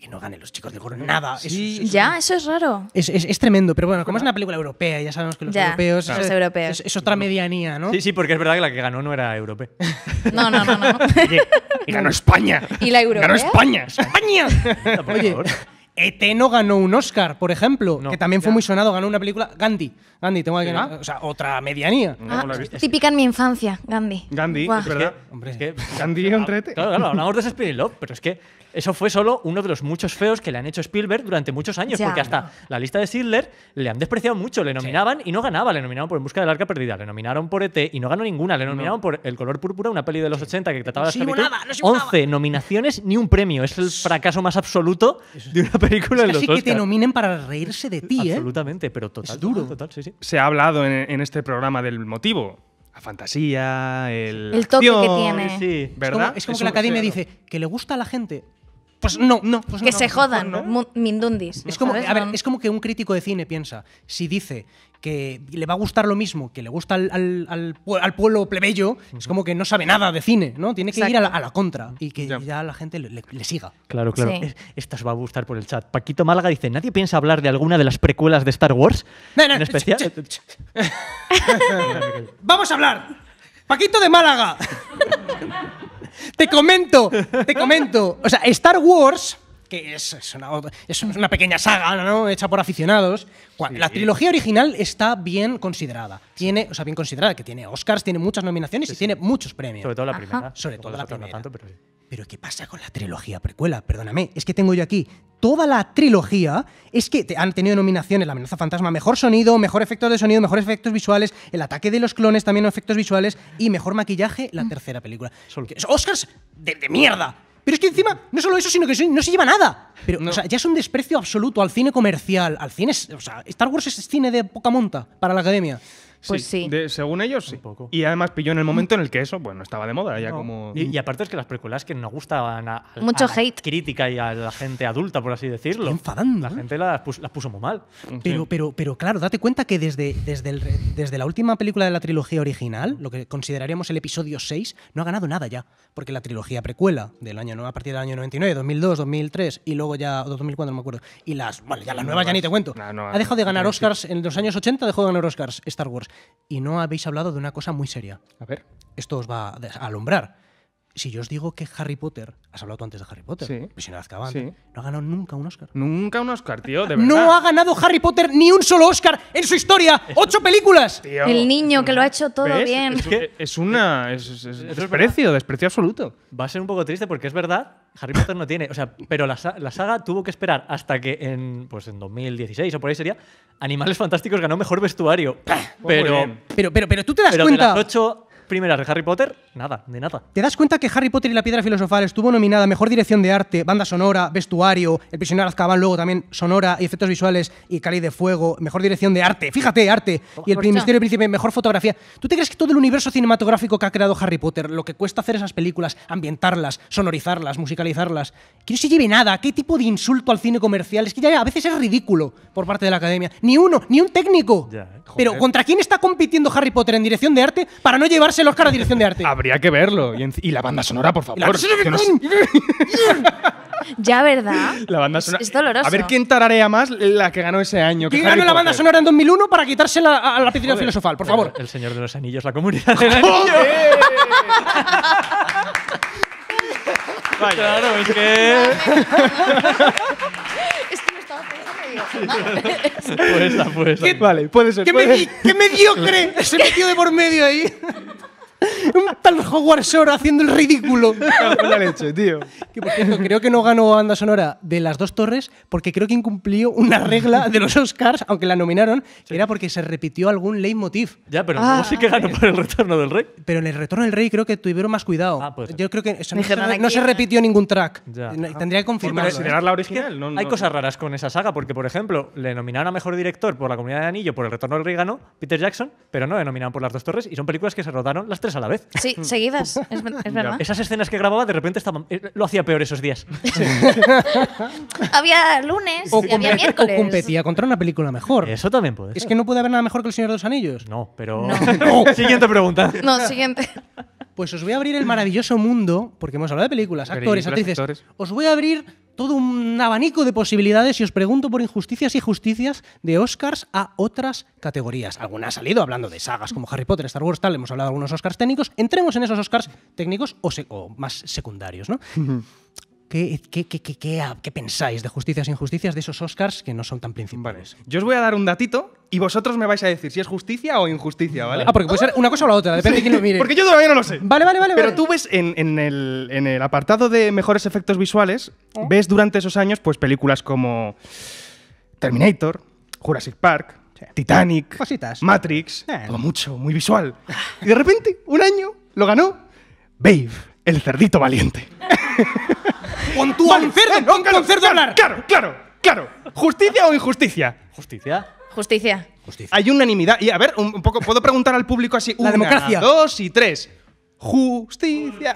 que no gane los chicos de Coro, nada. ya, eso es raro. Es, tremendo, pero bueno, como es una película europea, ya sabemos que los europeos. Eh, es, otra medianía, ¿no? Sí, sí, porque es verdad que la que ganó no era europea. No, no, no, no. <laughs> y ganó España. Y la europea. Ganó España. ¡España! Oye, e ganó un Oscar, por ejemplo, que también fue muy sonado, ganó una película, Gandhi. Gandhi, tengo o sea, otra medianía. típica en mi infancia, Gandhi. Gandhi, es que, Gandhi ah, hablamos de Spirit Love, pero es que eso fue solo uno de los muchos feos que le han hecho Spielberg durante muchos años, porque hasta la lista de Sidler le han despreciado mucho. Le nominaban y no ganaba. Le nominaban por En busca del arca perdida, le nominaron por ET y no ganó ninguna. Le nominaron por El color púrpura, una peli de los 80 que trataba de 11 nominaciones, ni un premio. Es el fracaso más absoluto de una película es los Oscars. que te nominen para reírse de ti, ¿eh? Absolutamente, pero total. duro. Se ha hablado en, este programa del motivo la fantasía, el. El toque que tiene. ¿verdad? es como que la academia dice que le gusta a la gente pues no, no. Pues que se jodan, mindundis. Es como, es como que un crítico de cine piensa, si dice que le va a gustar lo mismo que le gusta al, pueblo plebeyo, es como que no sabe nada de cine, ¿no? Tiene que ir a la, contra y que ya, la gente le, siga. Claro, claro. Sí. os va a gustar por el chat. Paquito Málaga dice, ¿nadie piensa hablar de alguna de las precuelas de Star Wars? en especial... <laughs> Vamos a hablar. Paquito de Málaga. <laughs> te comento, te comento. O sea, Star Wars, que es, es, una, es una, pequeña saga ¿no? hecha por aficionados, la trilogía original está bien considerada. Tiene, o sea, bien considerada, que tiene Oscars, tiene muchas nominaciones y tiene muchos premios. Sobre todo la primera. Sobre todo, la primera. Tanto, pero pero ¿qué pasa con la trilogía precuela? Perdóname, es que tengo yo aquí toda la trilogía. Es que te han tenido nominaciones La amenaza fantasma, mejor sonido, mejor efectos de sonido, mejor efectos visuales, El ataque de los clones también efectos visuales y mejor maquillaje la mm. tercera película. Solo. Oscars de, mierda. Pero es que encima, no solo eso, sino que no se lleva nada. Pero, ya es un desprecio absoluto al cine comercial, al cine. Star Wars es cine de poca monta para la academia. Pues sí. según ellos, sí. Y además pilló en el momento en el que eso, bueno, estaba de moda. Ya como... Y, aparte es que las precuelas que no gustaban a, Mucho hate. La crítica y a la gente adulta, por así decirlo. enfadando. La ¿eh? gente las puso, muy mal. Pero, pero, pero claro, date cuenta que desde, desde, el, desde la última película de la trilogía original, lo que consideraríamos el episodio 6, no ha ganado nada ya. Porque la trilogía precuela, del año, a partir del año 99, 2002, 2003 y luego ya 2004, no me acuerdo. Y las, ya la nuevas, ya ni te cuento. ha dejado de ganar Oscars, en los años 80 dejó de ganar Oscars Star Wars y no habéis hablado de una cosa muy seria. A ver. Esto os va a alumbrar si yo os digo que Harry Potter, has hablado tú antes de Harry Potter, sí. Pues si no Azkaban, no ha ganado nunca un Oscar. Nunca un Oscar, tío, de <laughs> verdad. No ha ganado Harry Potter ni un solo Oscar en su historia. ¡Ocho películas! el niño que lo ha hecho todo bien. Es, que <laughs> es una. Es, desprecio, desprecio absoluto. Va a ser un poco triste porque es verdad, Harry Potter no tiene. O sea, pero la, saga tuvo que esperar hasta que en, pues en 2016 o por ahí sería, Animales Fantásticos ganó mejor vestuario. Pues pero, pero, pero, tú te das cuenta primeras de Harry Potter, nada, de nada. ¿Te das cuenta que Harry Potter y la Piedra Filosofal estuvo nominada a Mejor Dirección de Arte, Banda Sonora, Vestuario, El Prisionero Azkaban, luego también Sonora y Efectos Visuales y Cali de Fuego, Mejor Dirección de Arte, fíjate, Arte, oh, y El Misterio del Príncipe, Mejor Fotografía? ¿Tú te crees que todo el universo cinematográfico que ha creado Harry Potter, lo que cuesta hacer esas películas, ambientarlas, sonorizarlas, musicalizarlas, que no se lleve nada? ¿Qué tipo de insulto al cine comercial? Es que ya a veces es ridículo por parte de la academia. Ni uno, ni un técnico. Eh, Pero ¿contra quién está compitiendo Harry Potter en dirección de arte para no llevarse el Oscar a dirección de arte. Habría que verlo. Y, la banda sonora, por favor. <laughs> Ya, ¿verdad? la banda Es- sonora. doloroso. A ver quién tararea más la que ganó ese año. ¿Quién ganó la banda sonora en 2001 para quitarse la piscina filosofal, por favor? El Señor de los Anillos, la comunidad del anillo. <laughs> Claro, es que. <laughs> Es estaba Pues, pues, Vale, puede ser. ¡Qué, qué mediocre! Se metió de por medio ahí. Un tal Howard Shore haciendo el ridículo. creo que no ganó banda sonora de las dos torres porque creo que incumplió una regla de los Oscars, aunque la nominaron, era porque se repitió algún leitmotiv. Ya, pero no ah. sí que ganó por el retorno del rey. Pero en el retorno del rey creo que tuvieron más cuidado. Ah, Yo creo que eso no, se, repitió ningún track. Tendría que confirmar. ¿eh? la original. Hay cosas raras con esa saga porque, por ejemplo, le nominaron a mejor director por La Comunidad de Anillo por el retorno del rey ganó Peter Jackson, pero no le nominaron por las dos torres y son películas que se rodaron las tres a la vez. Sí, mm. seguidas, es, verdad. Esas escenas que grababa de repente estaban, eh, lo hacía peor esos días. <laughs> había lunes y había miércoles. competía contra una película mejor. Eso también puede ser. Es que no puede haber nada mejor que El Señor de los Anillos. No, pero... <laughs> Siguiente pregunta. No, siguiente. Pues os voy a abrir el maravilloso mundo, porque hemos hablado de películas, actores, actrices. Os voy a abrir todo un abanico de posibilidades y os pregunto por injusticias y justicias de Oscars a otras categorías. Alguna ha salido hablando de sagas como Harry Potter, Star Wars, tal, hemos hablado de algunos Oscars técnicos. Entremos en esos Oscars técnicos o, más secundarios, ¿no? Ah, ¿Qué, pensáis de justicias e injusticias de esos Oscars que no son tan principales? Yo os voy a dar un datito y vosotros me vais a decir si es justicia o injusticia, ¿vale? Ah, porque puede ser una cosa o la otra, depende de quién lo mire. Porque yo todavía no lo sé. Vale, vale, vale. Pero tú ves en, el, apartado de mejores efectos visuales, ¿Eh? ves durante esos años pues películas como Terminator, Jurassic Park, Titanic, Cositas. Matrix, algo eh. mucho, muy visual. Y de repente, un año, lo ganó Babe, el cerdito valiente. <laughs> Con eh, con, claro, Cerdo hablar. Claro, claro, claro. ¿Justicia o injusticia? Justicia. Justicia. Hay unanimidad. Y a ver, un, poco, puedo preguntar al público así. La una, democracia. Dos y tres. Justicia.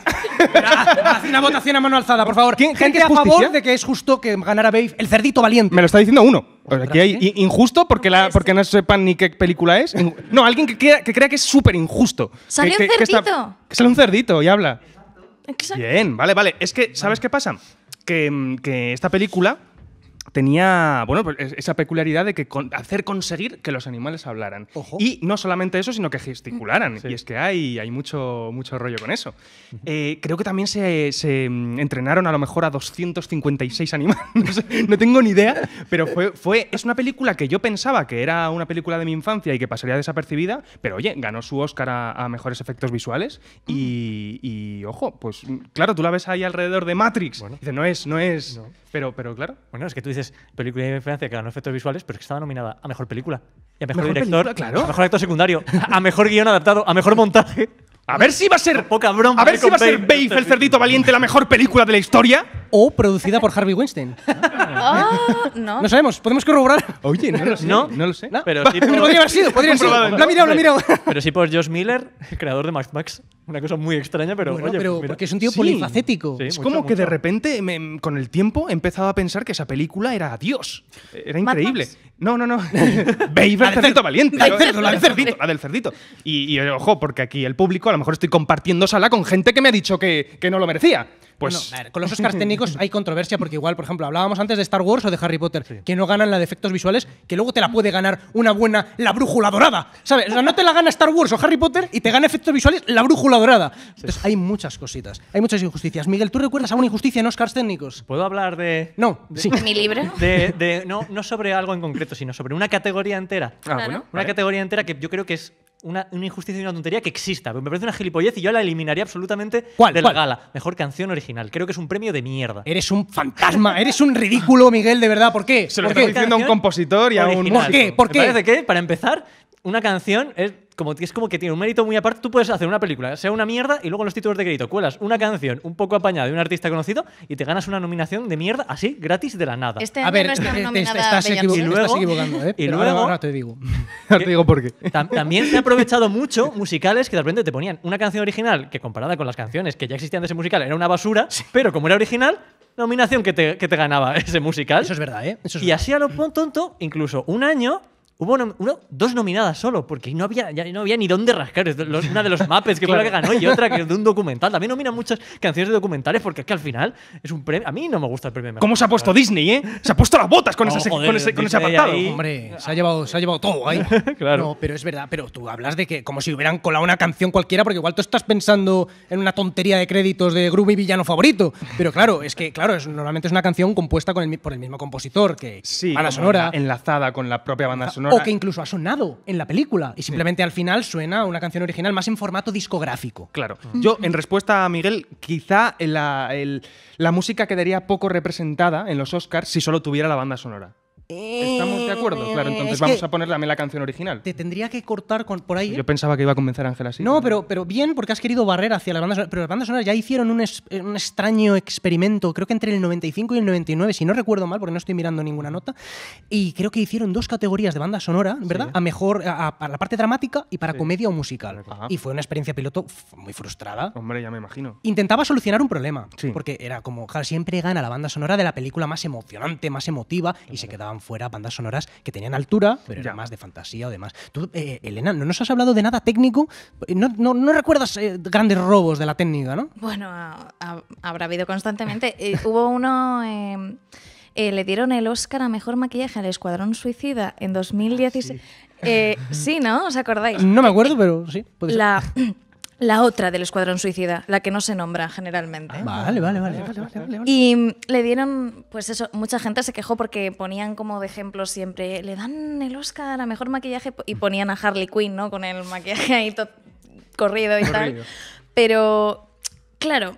<laughs> Haz una votación a mano alzada, por favor. ¿Quién, Gente a favor de que es justo que ganara Babe el cerdito valiente. Me lo está diciendo uno. Pues aquí hay injusto porque, la, porque no sepan ni qué película es. <laughs> No, alguien que crea que, es súper injusto. Sale un cerdito. sale un cerdito y habla. Bien, vale, vale. Es que, ¿sabes qué pasa? que mm, esta película tenía bueno, pues esa peculiaridad de que hacer conseguir que los animales hablaran. Y no solamente eso, sino que gesticularan. Y es que hay, hay mucho, mucho rollo con eso. Eh, creo que también se, mm, entrenaron a lo mejor a 256 animales. <laughs> no, tengo ni idea, pero fue, fue, es una película que yo pensaba que era una película de mi infancia y que pasaría desapercibida, pero oye, ganó su Oscar a, mejores efectos visuales y, ojo, pues mm, claro, tú la ves ahí alrededor de Matrix. Dice, no es, no es, Pero, pero claro. Bueno, es que tú dices película de Francia que ganó efectos visuales, pero es que estaba nominada a mejor película, a mejor, director, a mejor actor secundario, a mejor guión adaptado, a mejor montaje. A ver si va a ser. Poca broma, a ver eh, si va a ser Babe, el cerdito valiente, la mejor película de la historia. O producida por Harvey Weinstein. Ah, no. sabemos, podemos corroborar. Oye, no lo sé. No, lo sé. ¿No? Pero si podría haber sido, podría haber mirado, Pero sí por Josh Miller, el creador de Max Max. Una cosa muy extraña, pero. pero porque es un tío polifacético. es como que de repente, con el tiempo, he empezado a pensar que esa película era Dios. Era increíble. No, no, no. <laughs> Veis el cerdito valiente. La del <laughs> cerdito, la del cerdito. Y, ojo, porque aquí el público, a lo mejor estoy compartiendo sala con gente que me ha dicho que, que no lo merecía. Pues... con los Oscars técnicos <laughs> hay controversia porque igual, por ejemplo, hablábamos antes de Star Wars o de Harry Potter, que no ganan la de efectos visuales, que luego te la puede ganar una buena La Brújula Dorada. ¿Sabes? O sea, no te la gana Star Wars o Harry Potter y te gana efectos visuales La Brújula Dorada. Entonces hay muchas cositas, hay muchas injusticias. Miguel, ¿tú recuerdas alguna injusticia en Oscars técnicos? ¿Puedo hablar de...? No, de, sí. ¿Mi libro? De, no, no sobre algo en concreto, sino sobre una categoría entera. Ah, bueno. Una categoría entera que yo creo que es una, injusticia y una tontería que exista. Me parece una gilipollez y yo la eliminaría absolutamente ¿Cuál, de la gala. Mejor canción original. Creo que es un premio de mierda. Eres un fantasma, eres un ridículo, Miguel, de verdad. ¿Por qué? Se lo estoy diciendo a un compositor y a un. ¿Por qué? ¿Por qué? para empezar, una canción es como, es como que tiene un mérito muy aparte. Tú puedes hacer una película, sea una mierda, y luego en los títulos de crédito cuelas una canción un poco apañada de un artista conocido y te ganas una nominación de mierda así, gratis de la nada. Este a ver, no te, estás, y luego, equivocando, Y luego, te digo. <laughs> te por qué. también se ha aprovechado mucho musicales que de repente te ponían una canción original que comparada con las canciones que ya existían de ese musical era una basura, pero como era original, nominación que te, ganaba ese musical. Eso es verdad, ¿eh? y así a lo tonto, incluso un año Hubo dos nominadas solo, porque no había, no había ni dónde rascar. una de los mapes que claro. fue la que ganó y otra que es <laughs> de un documental. También nominan muchas canciones de documentales porque es que al final es un premio. A mí no me gusta el premio. ¿Cómo se ha puesto Disney, eh? Se ha puesto las botas con, <laughs> ese, apartado. Hombre, se ha llevado, se ha llevado todo ahí. <laughs> claro. No, pero es verdad, pero tú hablas de que como si hubieran colado una canción cualquiera, porque igual tú estás pensando en una tontería de créditos de Groovy Villano favorito. Pero claro, es que claro, es, normalmente es una canción compuesta por el mismo compositor que sí, banda sonora. Enlazada con la propia banda sonora o que incluso ha sonado en la película y simplemente al final suena una canción original más en formato discográfico. Claro. Mm. Yo, en respuesta a Miguel, quizá la, la música quedaría poco representada en los Oscars si solo tuviera la banda sonora. Estamos de acuerdo, eh, claro. Entonces vamos a poner también la canción original. Te tendría que cortar con, por ahí. Yo pensaba que iba a convencer a Ángela así. No, pero, pero bien, porque has querido barrer hacia las bandas sonoras. Pero las bandas sonoras ya hicieron un, eh, un, extraño experimento, creo que entre el 95 y el 99, si no recuerdo mal, porque no estoy mirando ninguna nota. Y creo que hicieron dos categorías de banda sonora, ¿verdad? A mejor, a, la parte dramática y para comedia o musical. Y fue una experiencia piloto muy frustrada. Hombre, ya me imagino. Intentaba solucionar un problema. Porque era como, claro, siempre gana la banda sonora de la película más emocionante, más emotiva, y se quedaba fuera bandas sonoras que tenían altura, pero era más de fantasía o demás. Tú, eh, Elena, no nos has hablado de nada técnico. No, recuerdas eh, grandes robos de la técnica, ¿no? Bueno, habrá habido constantemente. Eh, hubo uno. le dieron el Oscar a mejor maquillaje al Escuadrón Suicida en 2016. Ah, sí. ¿no? ¿Os acordáis? No me acuerdo, pero sí. la, <clears throat> La otra del Escuadrón Suicida, la que no se nombra generalmente. Ah, vale, vale, vale, Y le dieron, pues eso, mucha gente se quejó porque ponían como de ejemplo siempre, le dan el Oscar a mejor maquillaje y mm. ponían a Harley Quinn, ¿no? Con el maquillaje ahí todo corrido y tal. Pero, claro,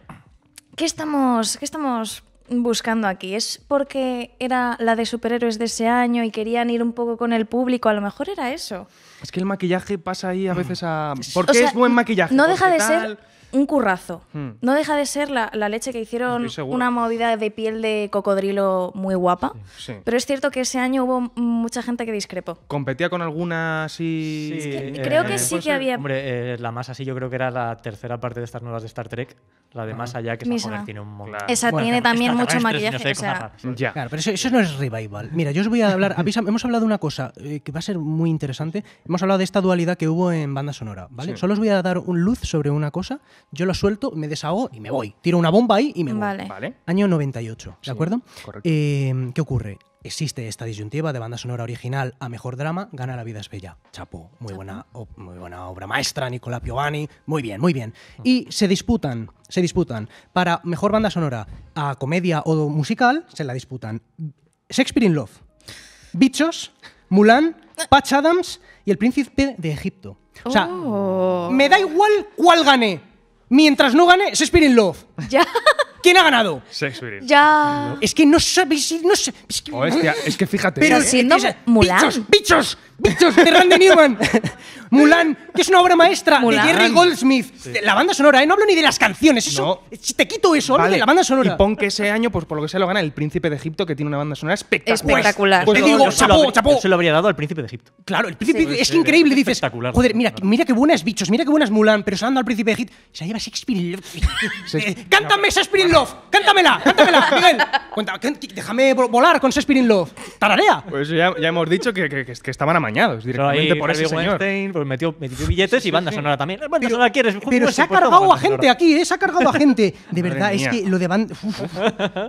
¿qué estamos, ¿qué estamos buscando aquí? ¿Es porque era la de superhéroes de ese año y querían ir un poco con el público? A lo mejor era eso. Es que el maquillaje pasa ahí a veces a. Mm. ¿Por qué es buen maquillaje. No deja de ser un currazo. Hmm. No deja de ser la, leche que hicieron una movida de piel de cocodrilo muy guapa. Pero es cierto que ese año hubo mucha gente que discrepo ¿Competía con algunas y Sí, eh, creo que eh, sí que había. Hombre, eh, la más así yo creo que era la tercera parte de estas nuevas de Star Trek. La de ah. más allá, que esa tiene un Esa tiene también mucho maquillaje. Claro, pero eso, no es revival. Mira, yo os voy a hablar. <laughs> hemos hablado de una cosa que va a ser muy interesante. Hemos hablado de esta dualidad que hubo en banda sonora. Solo os voy a dar un luz sobre una cosa yo lo suelto, me desahogo y me voy. Tiro una bomba ahí y me muero. voy. Vale. Año 98, ¿de acuerdo? Eh, ¿Qué ocurre? Existe esta disyuntiva de banda sonora original a mejor drama, gana La vida es bella. Chapo, muy buena, muy buena obra maestra, nicola Piovani, muy bien, muy bien. Mm. Y se disputan, se disputan para mejor banda sonora a comedia o musical, se la disputan Shakespeare in Love, Bichos, Mulan, Patch Adams y El Príncipe de Egipto. O sea, oh. me da igual cuál gane. Mientras no gane Spirit in Love. <laughs> Ya. ¿Quién ha ganado? Shakespeare. Ya. Es que no sabéis. No sé, es, que, Hostia, oh, es que fíjate. Pero siendo Mulan. Bichos, bichos, bichos de Randy Newman. <laughs> Mulan, que es una obra maestra de Jerry Goldsmith. La banda sonora, ¿eh? No hablo ni de las canciones. Eso, Te quito eso, hablo de la banda sonora. Y pon que ese año, pues por lo que sea, lo gana el Príncipe de Egipto, que tiene una banda sonora espectacular. Espectacular. te pues, pues digo, chapó, chapó. Se lo habría dado al Príncipe de Egipto. Claro, el Príncipe es, es que increíble. Es dices, joder, mira, mira qué buena es Bichos, mira qué buenas, Mulan, pero se al Príncipe de Egipto. Se lleva Shakespeare. <laughs> Cántame Shakespeare in Love. Cántamela, cántamela, Miguel. cuéntame déjame volar con Shakespeare in Love. Tararea. Pues ya, ya hemos dicho que, que, que estaban amañados directamente por ese señor. Pues metió, metió, billetes y banda sonora también. Banda pero, sonora Pero ¿eh? se ha cargado a gente aquí, Se ha cargado a gente. De verdad, es que lo de banda. <laughs>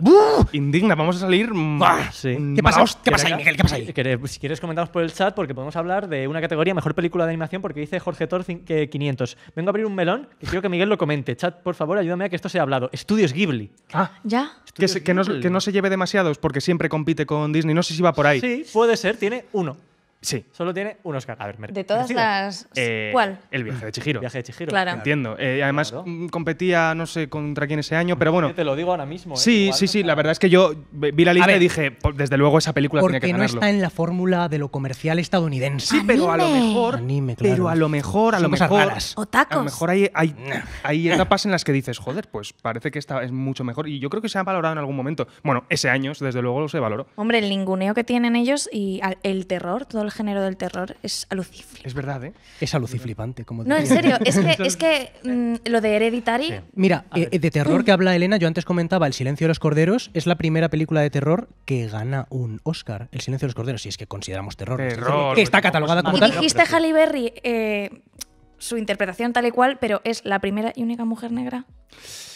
Indigna, vamos a salir. ¿Qué pasa? ¿Qué pasa ahí, Miguel? ¿Qué pasa ahí? Si quieres, comentamos por el chat porque podemos hablar de una categoría mejor película de animación porque dice Jorge Thor 500. Vengo a abrir un melón y quiero que Miguel lo comente. Chat, por favor, ayúdame a que esto sea hablado, Estudios Ghibli. Ah. ¿ya? Que, no, que, no, se lleve demasiados porque siempre compite con Disney. No sé si va por ahí. Sí, puede ser, tiene uno. Sí, solo tiene un Oscar. A ver, De todas las. Eh, ¿Cuál? El viaje de Chihiro. viaje de Chihiro. Claro. Entiendo. Eh, además, mm, competía, no sé contra quién ese año, pero bueno. te lo digo ahora mismo. ¿eh? Sí, sí, sí. La verdad es que yo vi la lista y dije, desde luego, esa película tiene que Porque no está en la fórmula de lo comercial estadounidense. Sí, pero a lo mejor. Pero a lo mejor, a lo mejor. O tacos. A lo mejor hay, hay, hay etapas en las que dices, joder, pues parece que esta es mucho mejor. Y yo creo que se ha valorado en algún momento. Bueno, ese año, desde luego, se valoró. Hombre, el ninguneo que tienen ellos y el terror, todo el género del terror es aluciflipante. Es verdad, ¿eh? Es aluciflipante, como No, en serio, es que, es que mm, lo de Hereditary... Mira, eh, de terror que habla Elena, yo antes comentaba El silencio de los corderos, es la primera película de terror que gana un Oscar, El silencio de los corderos, si es que consideramos terror. terror que está catalogada como y dijiste a Halle Berry... Eh, su interpretación tal y cual, pero es la primera y única mujer negra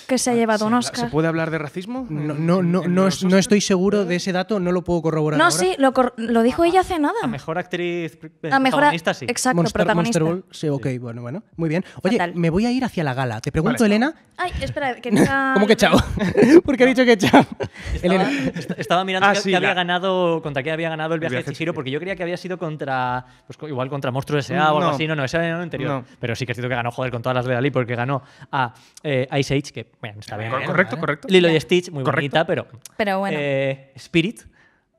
que se ha llevado un Oscar. ¿Se puede hablar de racismo? No, no, no, no, estoy seguro de ese dato, no lo puedo corroborar. No, sí, lo, lo dijo ella hace nada. A mejor actriz eh, mejor protagonista, sí. Exacto, Monster, protagonista. Ball, sí, ok, bueno, bueno, muy bien. Oye, me voy a ir hacia la gala. Te pregunto, Elena, Ay, espera, que <laughs> nada. ¿cómo que chao? <laughs> Porque ha dicho que chao. Estaba, Elena, estaba mirando ah, que, había ganado contra qué había ganado el viaje, de giro porque yo creía que había sido contra pues, igual contra Monstruos S.A. o algo así, no, no, ese era el anterior. Pero sí que ha sido que ganó joder con todas las de Dalí porque ganó a eh, Ice Age, que bueno, está bien. Correcto, correcto, Lilo y Stitch, muy bonita, pero. Pero bueno. Eh, Spirit,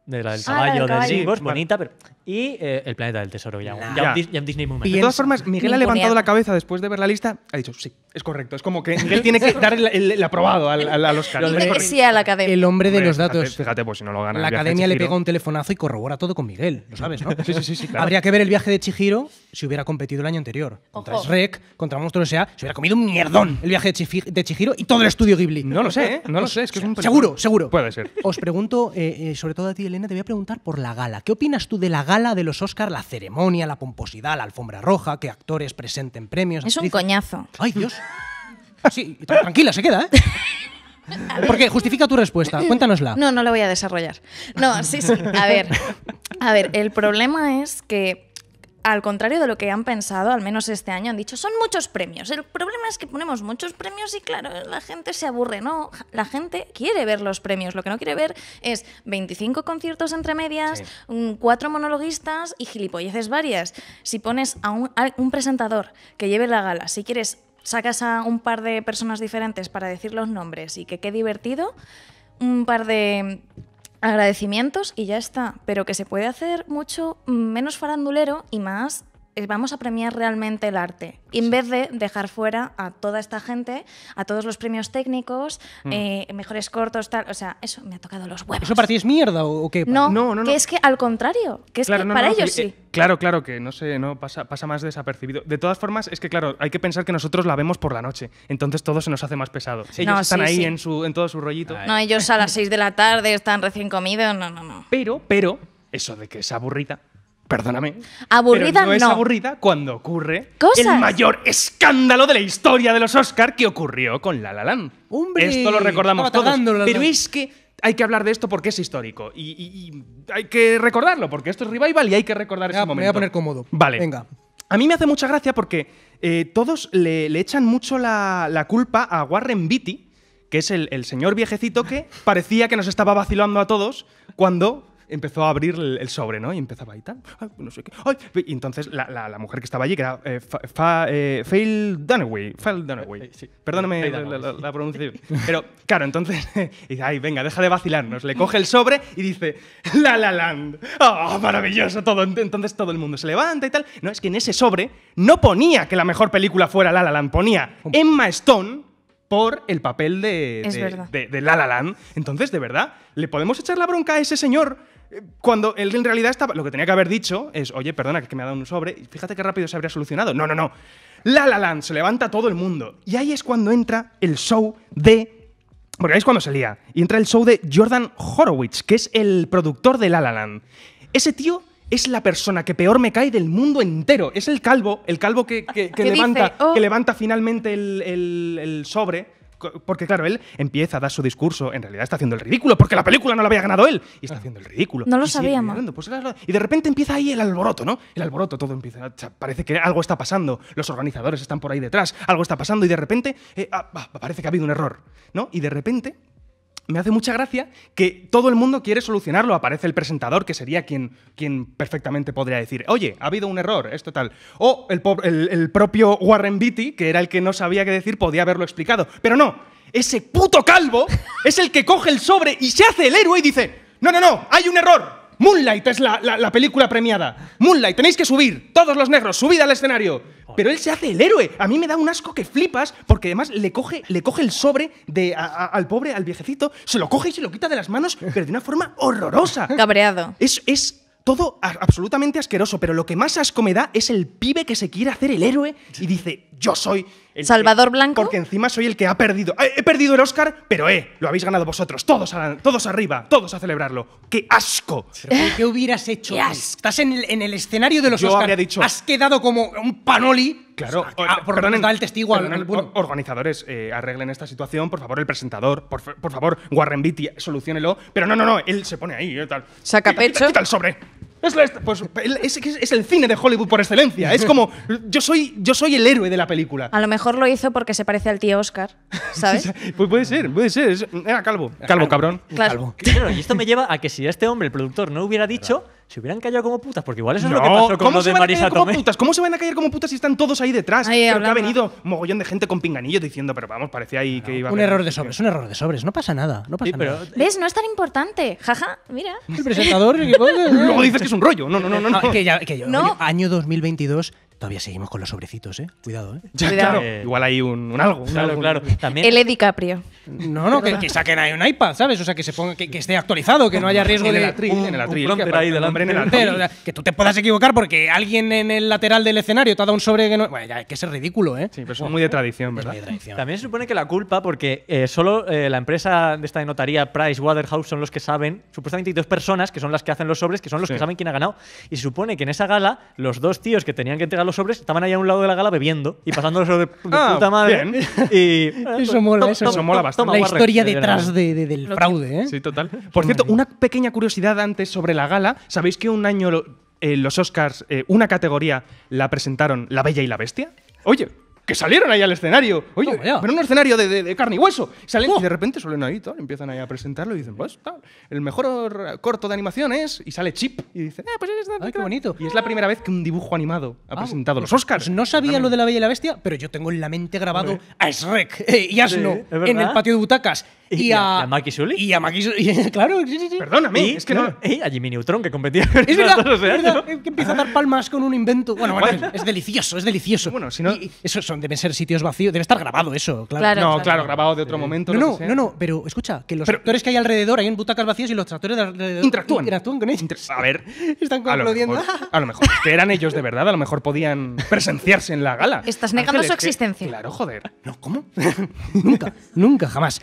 de la del ah, caballo, de bonita, pero y eh, El planeta del tesoro, ya, Disney Moment. Y de todas formas, Miguel ha levantado la cabeza después de ver la lista, ha dicho, sí, es correcto. Es como que Miguel tiene que dar el, aprobado a los caras. Sí, a la academia. El hombre de los datos. Fíjate, pues si no lo gana. La academia le pega un telefonazo y corrobora todo con Miguel, lo sabes, ¿no? sí, sí, sí. Habría que ver el viaje de Chihiro si hubiera competido el año anterior. Contra Rec contra Monstruos S.A., se hubiera comido un mierdón el viaje de Chihiro y todo el estudio Ghibli. No lo sé, ¿Eh? No lo sé, Seguro, seguro. Puede ser. Os pregunto, eh, sobre todo a ti, Elena, te voy a preguntar por la gala. ¿Qué opinas tú de la gala? gala de los Oscars, la ceremonia, la pomposidad, la alfombra roja, que actores presenten premios. Es un coñazo. Ay, Dios. Sí, tranquila, se queda, ¿eh? <laughs> Porque justifica tu respuesta, cuéntanosla. No, no la voy a desarrollar. No, sí, sí. A ver, a ver, el problema es que al contrario de lo que han pensado, al menos este año, han dicho, son muchos premios. El problema es que ponemos muchos premios y claro, la gente se aburre, ¿no? La gente quiere ver los premios, lo que no quiere ver es 25 conciertos entre medias, cuatro monologuistas y gilipolleces varias. Si pones a un, a un presentador que lleve la gala, si quieres, sacas a un par de personas diferentes para decir los nombres y que qué divertido, un par de agradecimientos y ya está, pero que se puede hacer mucho menos farandulero y más eh, vamos a premiar realmente el arte, en vez de dejar fuera a toda esta gente, a todos los premios técnicos, mm. eh, mejores cortos, tal. O sea, eso me ha tocado los huevos. ¿Eso para ti es mierda o qué? No, no, no, que es que al contrario, que es para ellos eh, sí. claro, claro, que no sé, no pasa, pasa más desapercibido. De todas formas, es que claro, hay que pensar que nosotros la vemos por la noche, entonces todo se nos hace más pesado. Ellos están ahí En, su, en todo su rollito. No, ellos a las 6 de la tarde están recién comidos, no, no, no. Pero, pero, eso de que es aburrida perdóname. Aburrida pero no, es aburrida cuando ocurre el mayor escándalo de la historia de los Oscar que ocurrió con La La Land. Hombre, esto lo recordamos todos, pero es que hay que hablar de esto porque es histórico y, hay que recordarlo porque esto es revival y hay que recordar ese momento. Me voy a poner cómodo. Vale. Venga. A mí me hace mucha gracia porque eh, todos le, echan mucho la, culpa a Warren Beatty, que es el señor viejecito que parecía que nos estaba vacilando a todos cuando empezó a abrir el, sobre, ¿no? Y empezaba y tal, no sé qué, Y entonces la, mujer que estaba allí, que era eh, Fail eh, Dunaway, Fail Dunaway, eh, perdóname la, pronunciación, pero claro, entonces <laughs> dice, ay, venga, deja de vacilarnos, le coge el sobre y dice, La La Land, oh, maravilloso todo, entonces todo el mundo se levanta y tal. No, es que en ese sobre no ponía que la mejor película fuera La La Land, ponía Emma Stone por el papel de, de, de, de, La La Land. Entonces, de verdad, ¿le podemos echar la bronca a ese señor cuando él en realidad estaba. Lo que tenía que haber dicho es, oye, perdona, que me ha dado un sobre. fíjate qué rápido se habría solucionado. No, no, no. La La Land se levanta todo el mundo. Y ahí es cuando entra el show de porque ahí es cuando salía Y entra el show de Jordan Horowitz, que es el productor de La La Land. Ese tío es la persona que peor me cae del mundo entero. Es el calvo, el calvo que, levanta, oh. que levanta finalmente el, el sobre porque claro, él empieza a dar su discurso, en realidad está haciendo el ridículo, porque la película no la había ganado él, y está haciendo el ridículo. No lo sabíamos. Pues y de repente empieza ahí el alboroto, ¿no? El alboroto, todo empieza, parece que algo está pasando, los organizadores están por ahí detrás, algo está pasando, y de repente eh, ah, parece que ha habido un error, ¿no? Y de repente me hace mucha gracia que todo el mundo quiere solucionarlo. Aparece el presentador, que sería quien, quien perfectamente podría decir, oye, ha habido un error, esto tal. O el, el, el propio Warren Beatty, que era el que no sabía qué decir, podía haberlo explicado. Pero no, ese puto calvo es el que coge el sobre y se hace el héroe y dice, no, no, no, hay un error. Moonlight es la, película premiada. Moonlight, tenéis que subir. Todos los negros, subid al escenario. Pero él se hace el héroe. A mí me da un asco que flipas, porque además le coge, le coge el sobre de al pobre, al viejecito, se lo coge y se lo quita de las manos, pero de una forma horrorosa. Cabreado. Es, es todo absolutamente asqueroso, pero lo que más asco me da es el pibe que se quiere hacer el héroe y dice, yo soy, Salvador Blanco. Porque encima soy el que ha perdido. Eh, he perdido el Oscar, pero eh, lo habéis ganado vosotros. Todos, todos arriba, todos a celebrarlo. ¡Qué asco! ¿Qué hubieras hecho? Estás en el, escenario de los Yo dicho. Has quedado como un panoli. Claro, ah, el testigo al, Organizadores, eh, arreglen esta situación, por favor, el presentador, por, favor, Warren Beatty, solucionelo. Pero no, no, no, él se pone ahí, y eh, tal. Saca pecho. sobre. Es, pues, es, el cine de Hollywood por excelencia. Es como, yo soy, yo soy el héroe de la película. A lo mejor lo hizo porque se parece al tío Oscar, <laughs> ¿sabes? pues puede ser, puede ser. Era calvo. Calvo, cabrón. Claro. Calvo. y esto me lleva a que si este hombre, el productor, no hubiera dicho se hubieran callado como putas, porque igual eso es lo que pasó con lo de Marisa como Putas? ¿Cómo se van a callar como putas si están todos ahí detrás? Ahí, ha venido mogollón de gente con pinganillos diciendo, pero vamos, parecía ahí que iba Un error de sobres, un error de sobres, no pasa nada, no pasa eh, ¿Ves? No es tan importante, jaja, mira. El presentador... <laughs> Luego dices que es un rollo, no, no, no. no, ah, no. que, que yo, año 2022 Todavía seguimos con los sobrecitos, ¿eh? Cuidado, ¿eh? claro. Igual hay un, algo. Claro, claro. También, El Caprio. No, no, que, saquen ahí un iPad, ¿sabes? O sea, que se ponga, que, esté actualizado, que no haya riesgo En el de en el atril. en el que tú te puedas equivocar porque alguien en el lateral del escenario te ha dado un sobre que no. Bueno, ya, que es ridículo, ¿eh? Sí, pero oh, es muy de tradición, ¿verdad? también se supone que la culpa, porque eh, solo eh, la empresa de esta notaría, Price Waterhouse, son los que saben, supuestamente hay dos personas que son las que hacen los sobres, que son los que saben quién ha ganado. Y se supone que en esa gala, los dos tíos que tenían que entregar los los estaban ahí a un lado de la gala bebiendo y pasando de ah, puta madre. Y, eso mola, eso, mola bastante. la historia detrás del fraude. ¿eh? Sí, total. Por cierto, una pequeña curiosidad antes sobre la gala. ¿Sabéis que un año eh, los Oscars, eh, una categoría, la presentaron La Bella y la Bestia? Oye, que salieron ahí al escenario. Oye, pero un escenario de, de, carne y hueso. Salen y ¡Oh! de repente suelen ahí, tal, empiezan ahí a presentarlo y dicen, pues, tal, el mejor corto de animación es, y sale Chip. Y dicen, ah, eh, pues es este, Ay, qué bonito. Y es la primera vez que un dibujo animado ha ah, presentado los pues, Oscars. Pues no sabía lo de la Bella y la Bestia, pero yo tengo en la mente grabado a Shrek eh, y Asno en el patio de butacas. Y, a, a, Maki Sully. Y a Maki Sully. <laughs> claro, sí, sí, sí. Perdóname. mí, es que no. a Jimmy Neutron, que competía con Es verdad, es que empieza a dar palmas con un invento. Bueno, bueno, es delicioso, es delicioso. Bueno, si no. eso son, deben ser sitios vacíos. Debe estar grabado eso, claro. no, claro. grabado de otro momento. No, no, no, pero escucha, que los tractores que hay alrededor, hay en butacas vacíos y los tractores de alrededor interactúan. Interactúan con ellos. a ver. Están concluyendo. A lo mejor. que eran ellos de verdad, a lo mejor podían presenciarse en la gala. Estás negando su existencia. claro, joder. No, ¿cómo? <laughs> nunca, nunca, jamás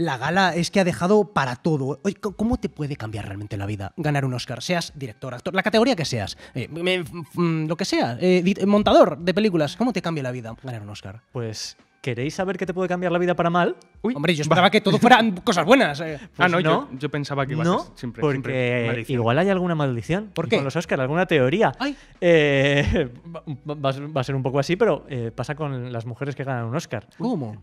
la gala es que ha dejado para todo. ¿cómo te puede cambiar realmente la vida ganar un Oscar? Seas director, actor, la categoría que seas, eh, mm, lo que sea, eh, eh, montador de películas, ¿cómo te cambia la vida ganar un Oscar? Pues ¿Queréis saber qué te puede cambiar la vida para mal? Hombre, yo esperaba que todo fueran cosas buenas. Eh. <laughs> ah, pues no, yo, pensaba que iba a ser siempre. Porque igual hay alguna maldición. ¿Por qué? Con los Oscars, alguna teoría. Eh, <laughs> va, a ser un poco así, pero eh, pasa con las mujeres que ganan un Oscar. ¿Cómo?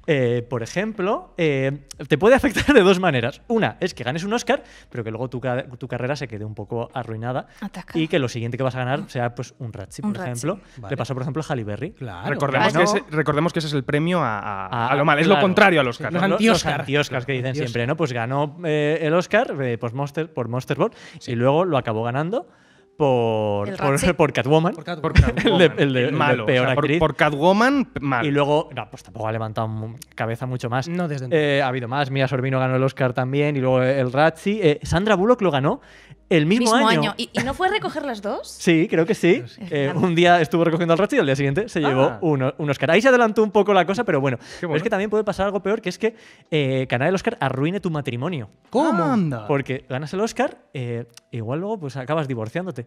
por ejemplo, te puede afectar de dos maneras. Una es que ganes un Oscar, pero que luego tu, carrera se quede un poco arruinada. Y que lo siguiente que vas a ganar sea pues un ratchet, por ejemplo. Te Le pasó, por ejemplo, a Halle Berry. Recordemos, Que ese, recordemos que ese es el premio a a, lo mal. Es lo contrario a los Oscar. Los que dicen siempre, ¿no? Pues ganó eh, el Oscar eh, por, Monster, por Ball y luego lo acabó ganando por, por, Catwoman. <laughs> el, de, peor Por, Catwoman, malo. Y luego, pues tampoco ha levantado cabeza mucho más. No, desde eh, Ha habido más. Mia Sorbino ganó el Oscar también y luego el Ratchi eh, Sandra Bullock lo ganó el mismo, año. ¿Y, no fue a recoger las dos? sí, creo que sí. Eh, un día estuvo recogiendo el Ratchi y al día siguiente se llevó ah. un Oscar. Ahí se adelantó un poco la cosa, pero bueno. es que también puede pasar algo peor, que es que eh, ganar el Oscar arruine tu matrimonio. ¿Cómo? Anda. Porque ganas el Oscar, igual luego pues acabas divorciándote.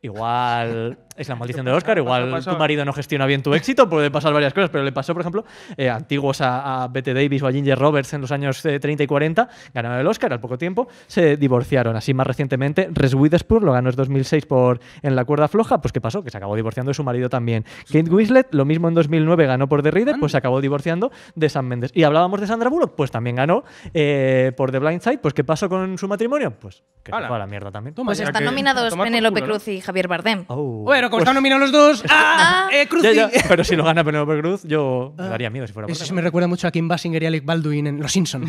Igual es la maldición del Oscar, igual tu marido no gestiona bien tu éxito, puede pasar varias cosas, pero le pasó, por ejemplo, eh, antiguos a, Bette Davis o a Ginger Roberts en los años 30 eh, y 40, ganaron el Oscar al poco tiempo, se divorciaron. Así más recientemente, Res Witherspoon lo ganó en 2006 por En la cuerda floja, pues ¿qué pasó? Que se acabó divorciando de su marido también. Kate Winslet, lo mismo en 2009, ganó por The Reader, pues se acabó divorciando de Sam Mendes. Y hablábamos de Sandra Bullock, pues también ganó eh, por The Blind Side, pues ¿qué pasó con su matrimonio? Pues que se fue a la mierda también. pues están nominados Penélope Cruz Javier Bardem. Oh. Bueno, como están pues- nominados los dos, <laughs> ¡ah! Ah. Eh, Cruz. Pero si lo gana Penélope Cruz, yo ah. me daría miedo si fuera Eso me recuerda mucho a Kim Basinger y Alec Baldwin en Los Simpson.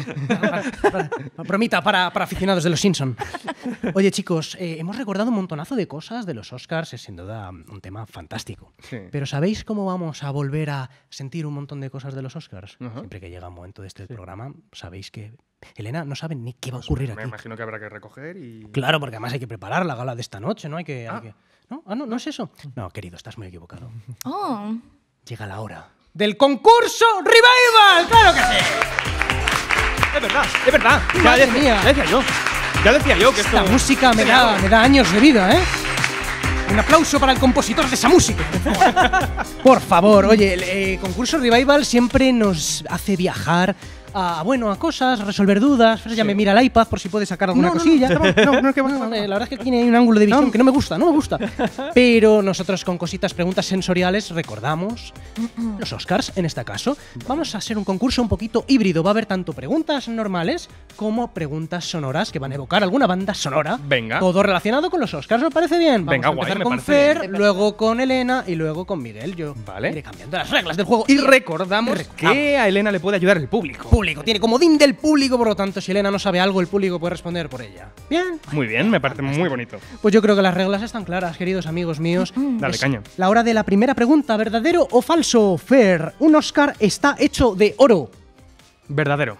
<laughs> Promita para, para, aficionados de Los Simpson. Oye, chicos, eh, hemos recordado un montonazo de cosas de los Oscars, es sin duda un tema fantástico. Pero ¿sabéis cómo vamos a volver a sentir un montón de cosas de los Oscars? Siempre que llega un momento de este programa, sabéis que Elena no sabe ni qué va a pues ocurrir aquí. Me imagino que habrá que recoger y. Claro, porque además hay que preparar la gala de esta noche, ¿no? Hay que. Ah. ah. ¿No? no, es eso. No, querido, estás muy equivocado. Oh. Llega la hora del concurso Revival. ¡Claro que sí! Es verdad, es verdad. Ya decía, ya decía, yo. Ya decía yo que Esta música me da, me da años de vida, ¿eh? Un aplauso para el compositor de esa música. <laughs> Por favor, oye, el eh, concurso Revival siempre nos hace viajar a, bueno, a cosas, resolver dudas. ya me mira el iPad por si puede sacar alguna cosilla. No, no, es que, eh, la verdad es que tiene un ángulo de visión que no me gusta, no me gusta. <laughs> Pero nosotros con cositas, preguntas sensoriales, recordamos los Oscars en este caso. Vamos a hacer un concurso un poquito híbrido. Va a haber tanto preguntas normales como preguntas sonoras que van a evocar alguna banda sonora. Venga. Todo relacionado con los Oscars, no parece bien? Vamos Venga, a empezar con Fer, luego con Elena y luego con Miguel. Yo vale. iré cambiando las reglas del juego. Y recordamos que a Elena le puede ayudar el público público, tiene comodín del público, por lo tanto, si Elena no sabe algo, el público puede responder por ella. Bien. Muy bien, me parece muy bonito. Pues yo creo que las reglas están claras, queridos amigos míos. Mm, mm. Dale caña. La hora de la primera pregunta, ¿verdadero o falso? Fer, un Oscar está hecho de oro. Verdadero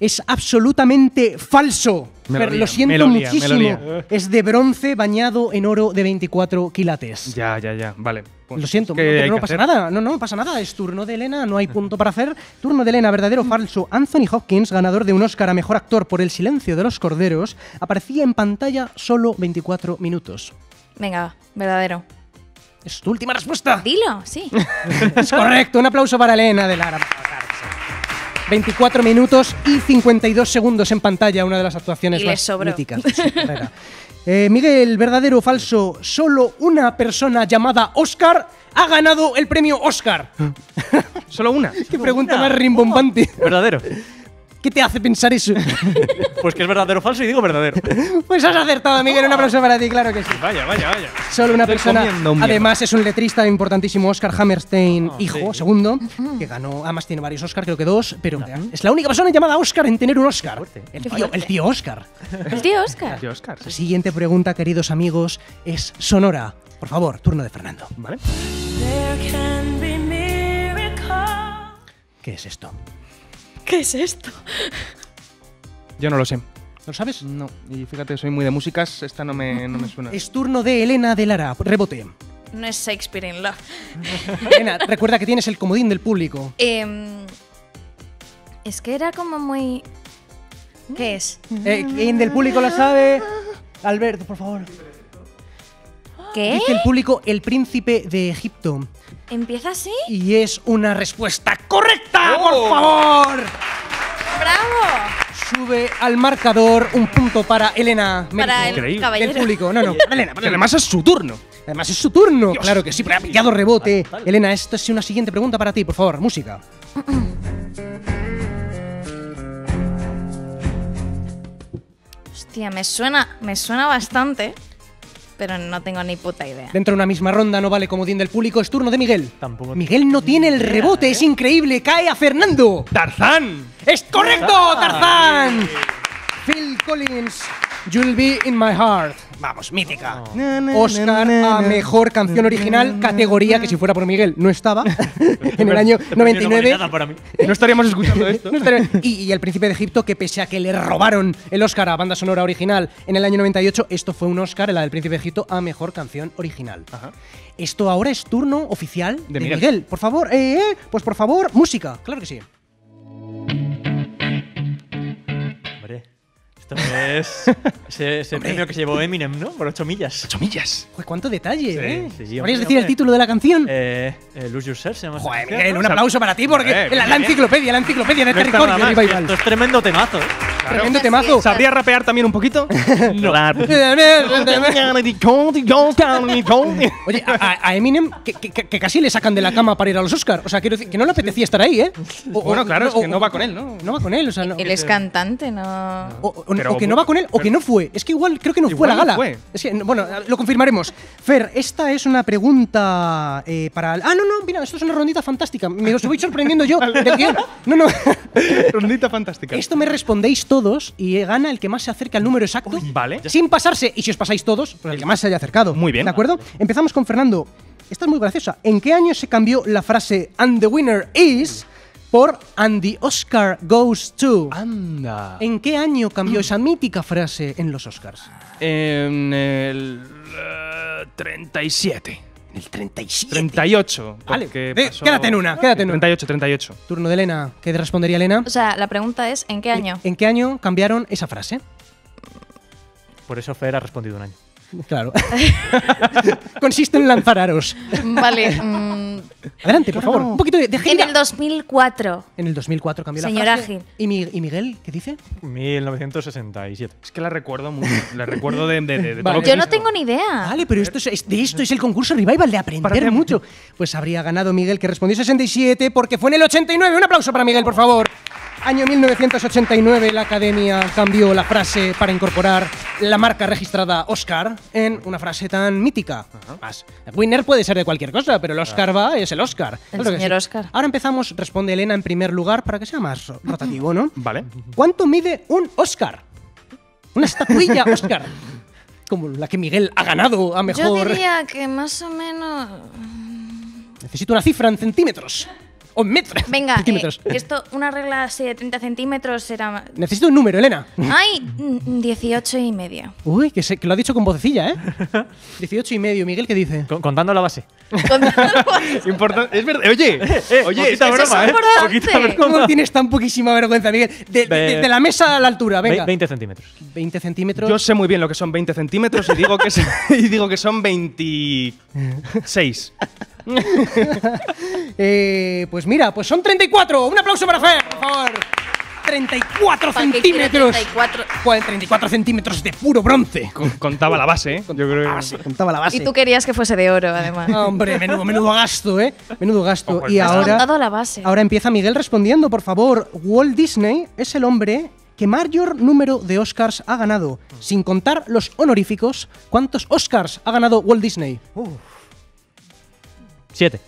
es absolutamente falso. lo siento muchísimo. Es de bronce bañado en oro de 24 quilates. Ya, ya, ya. Vale. Pues lo siento, no pasa nada. No, no pasa nada. Es turno de Elena, no hay punto para hacer. Turno de Elena, verdadero o falso. Anthony Hopkins, ganador de un Oscar a mejor actor por El silencio de los corderos, aparecía en pantalla solo 24 minutos. Venga, verdadero. Es tu última respuesta. Dilo, sí. <laughs> es correcto. Un aplauso para Elena de Lara. 24 minutos y 52 segundos en pantalla, una de las actuaciones más críticas. <laughs> Eh, Miguel, verdadero o falso, solo una persona llamada Oscar ha ganado el premio Oscar. ¿Eh? <laughs> solo una. Qué pregunta más rimbombante. Verdadero. ¿Qué te hace pensar eso? <laughs> pues que es verdadero o falso y digo verdadero. <laughs> Pues has acertado, Miguel. Un aplauso para ti, claro que sí. Vaya, vaya, vaya. Solo una persona. además, es un letrista importantísimo, Oscar Hammerstein, ah, hijo, segundo, mm. que ganó. Además, tiene varios Oscars, creo que dos, pero es la única persona llamada Oscar en tener un Oscar. El tío, el Oscar. El tío Oscar. El tío La siguiente pregunta, queridos amigos, es sonora. Por favor, turno de Fernando. ¿Vale? ¿Qué es esto? ¿Qué es esto? Yo no lo sé. ¿Lo sabes? No, y fíjate, soy muy de músicas, esta no me, suena. Es turno de Elena de Lara, rebote. No es Shakespeare in Love. <laughs> Elena, recuerda que tienes el comodín del público. Em, es que era como muy... ¿Qué es? Eh, ¿Quién del público lo sabe? Alberto, por favor. ¿Qué? Dice el público El Príncipe de Egipto. ¿Empieza así? Y es una respuesta correcta, oh. por favor. ¡Bravo! Sube al marcador un punto para Elena. Para el, caballero. público. No, no, <laughs> Elena. Además es su turno. Además es su turno. Claro que sí, pero ha pillado rebote. Elena, esto es una siguiente pregunta para ti, por favor. Música. Hostia, me suena, me suena bastante pero no tengo ni puta idea. Dentro de una misma ronda no vale como comodín del público, es turno de Miguel. Tampoco. Miguel no tiene el rebote, ¿eh? es increíble, cae a Fernando. ¡Tarzán! ¡Es correcto, Tarzán! Phil Collins You'll Be in My Heart. Vamos, mítica. Oh. Oscar a mejor canción original, categoría que si fuera por Miguel no estaba <laughs> en el año 99. No estaríamos escuchando <laughs> esto. y, El Príncipe de Egipto, que pese a que le robaron el Oscar a banda sonora original en el año 98, esto fue un Oscar, la del Príncipe de Egipto, a mejor canción original. Esto ahora es turno oficial de, Miguel. Miguel. Por favor, eh, eh, pues por favor, música. Claro que sí. Entonces… es <laughs> ese, premio que se llevó Eminem, ¿no? Por 8 millas. 8 millas. Joder, cuánto detalle, ¿eh? ¿Podrías decir el título de la canción? Eh, eh, Lose Yourself se llama. Joder, un aplauso para ti porque la, pues enciclopedia, la enciclopedia de territorio es tremendo temazo, Tremendo temazo. ¿Sabrías rapear también un poquito? <laughs> no. <laughs> Oye, a, Eminem que, casi le sacan de la cama para ir a los Oscars. O sea, quiero decir que no le apetecía estar ahí, ¿eh? bueno, claro, es que no va con él, ¿no? No va con él, o sea, no. Él es cantante, ¿no? o que no va con él, o que no fue. Es que igual creo que no fue la gala. bueno, lo confirmaremos. Fer, esta es una pregunta eh, para. Ah, no, no, mira, esto es una rondita fantástica. Me os voy sorprendiendo yo <laughs> No, no. <laughs> rondita fantástica. Esto me respondéis todos y gana el que más se acerca al número exacto. vale. Sin pasarse, y si os pasáis todos, pues el que más se haya acercado. Muy bien. ¿De acuerdo? Empezamos con Fernando. Esta es muy graciosa. ¿En qué año se cambió la frase and the winner is? por Andy, Oscar Goes To. Anda. ¿En qué año cambió esa mítica frase en los Oscars? En el 37. Eh, en el 37. 38. Vale. Quédate en una, quédate 38, 38. Turno de Elena. ¿Qué respondería Elena? O sea, la pregunta es, ¿en qué año? ¿En, en qué año cambiaron esa frase? Por eso Fer ha respondido un año. Claro. <laughs> Consiste en lanzar aros. Vale. <laughs> Mm. Adelante, por favor. Un poquito de, en el 2004. En el 2004 cambió la Señor ¿Y, Miguel qué dice? 1967. Es que la recuerdo mucho. La recuerdo de, Yo no tengo ni idea. Vale, pero esto es- de esto es el concurso Revival, de aprender mucho. Pues habría ganado Miguel, que respondió 67, porque fue en el 89. Un aplauso para Miguel, por favor año 1989 la Academia cambió la frase para incorporar la marca registrada Oscar en una frase tan mítica. Más, winner puede ser de cualquier cosa, pero el Oscar va es el Oscar. El señor Oscar. Ahora empezamos, responde Elena en primer lugar para que sea más rotativo, ¿no? <laughs> Vale. ¿Cuánto mide un Oscar? Una estatuilla <laughs> Oscar. Como la que Miguel ha ganado a mejor. Yo diría que más o menos. Necesito una cifra en centímetros o metros. Venga, eh, esto, una regla de 30 centímetros será... Necesito un número, Elena. Ay, 18 mm, y medio. Uy, que, lo ha dicho con vocecilla, ¿eh? 18 <laughs> y medio. Miguel, ¿qué dice? contando la base. Contando la <laughs> base. Es verdad. Oye, eh, eh, poquita broma, ¿eh? Poquita ¿Cómo tienes tan poquísima vergüenza, Miguel? De, la mesa a la altura, venga. 20 centímetros. 20 centímetros. Yo sé muy bien lo que son 20 centímetros y digo que, <laughs> y digo que son 26. <laughs> Eh, pues mira, pues son 34. Un aplauso para Fer, por favor. 34 centímetros. 34? centímetros de puro bronce. Contaba la base, ¿eh? Yo creo ah, contaba la base. Y tú querías que fuese de oro, además. Ah, hombre, menudo, menudo gasto, ¿eh? Menudo gasto. y ahora, la base. ahora empieza Miguel respondiendo, por favor. Walt Disney es el hombre que mayor número de Oscars ha ganado, sin contar los honoríficos. ¿Cuántos Oscars ha ganado Walt Disney? Siete.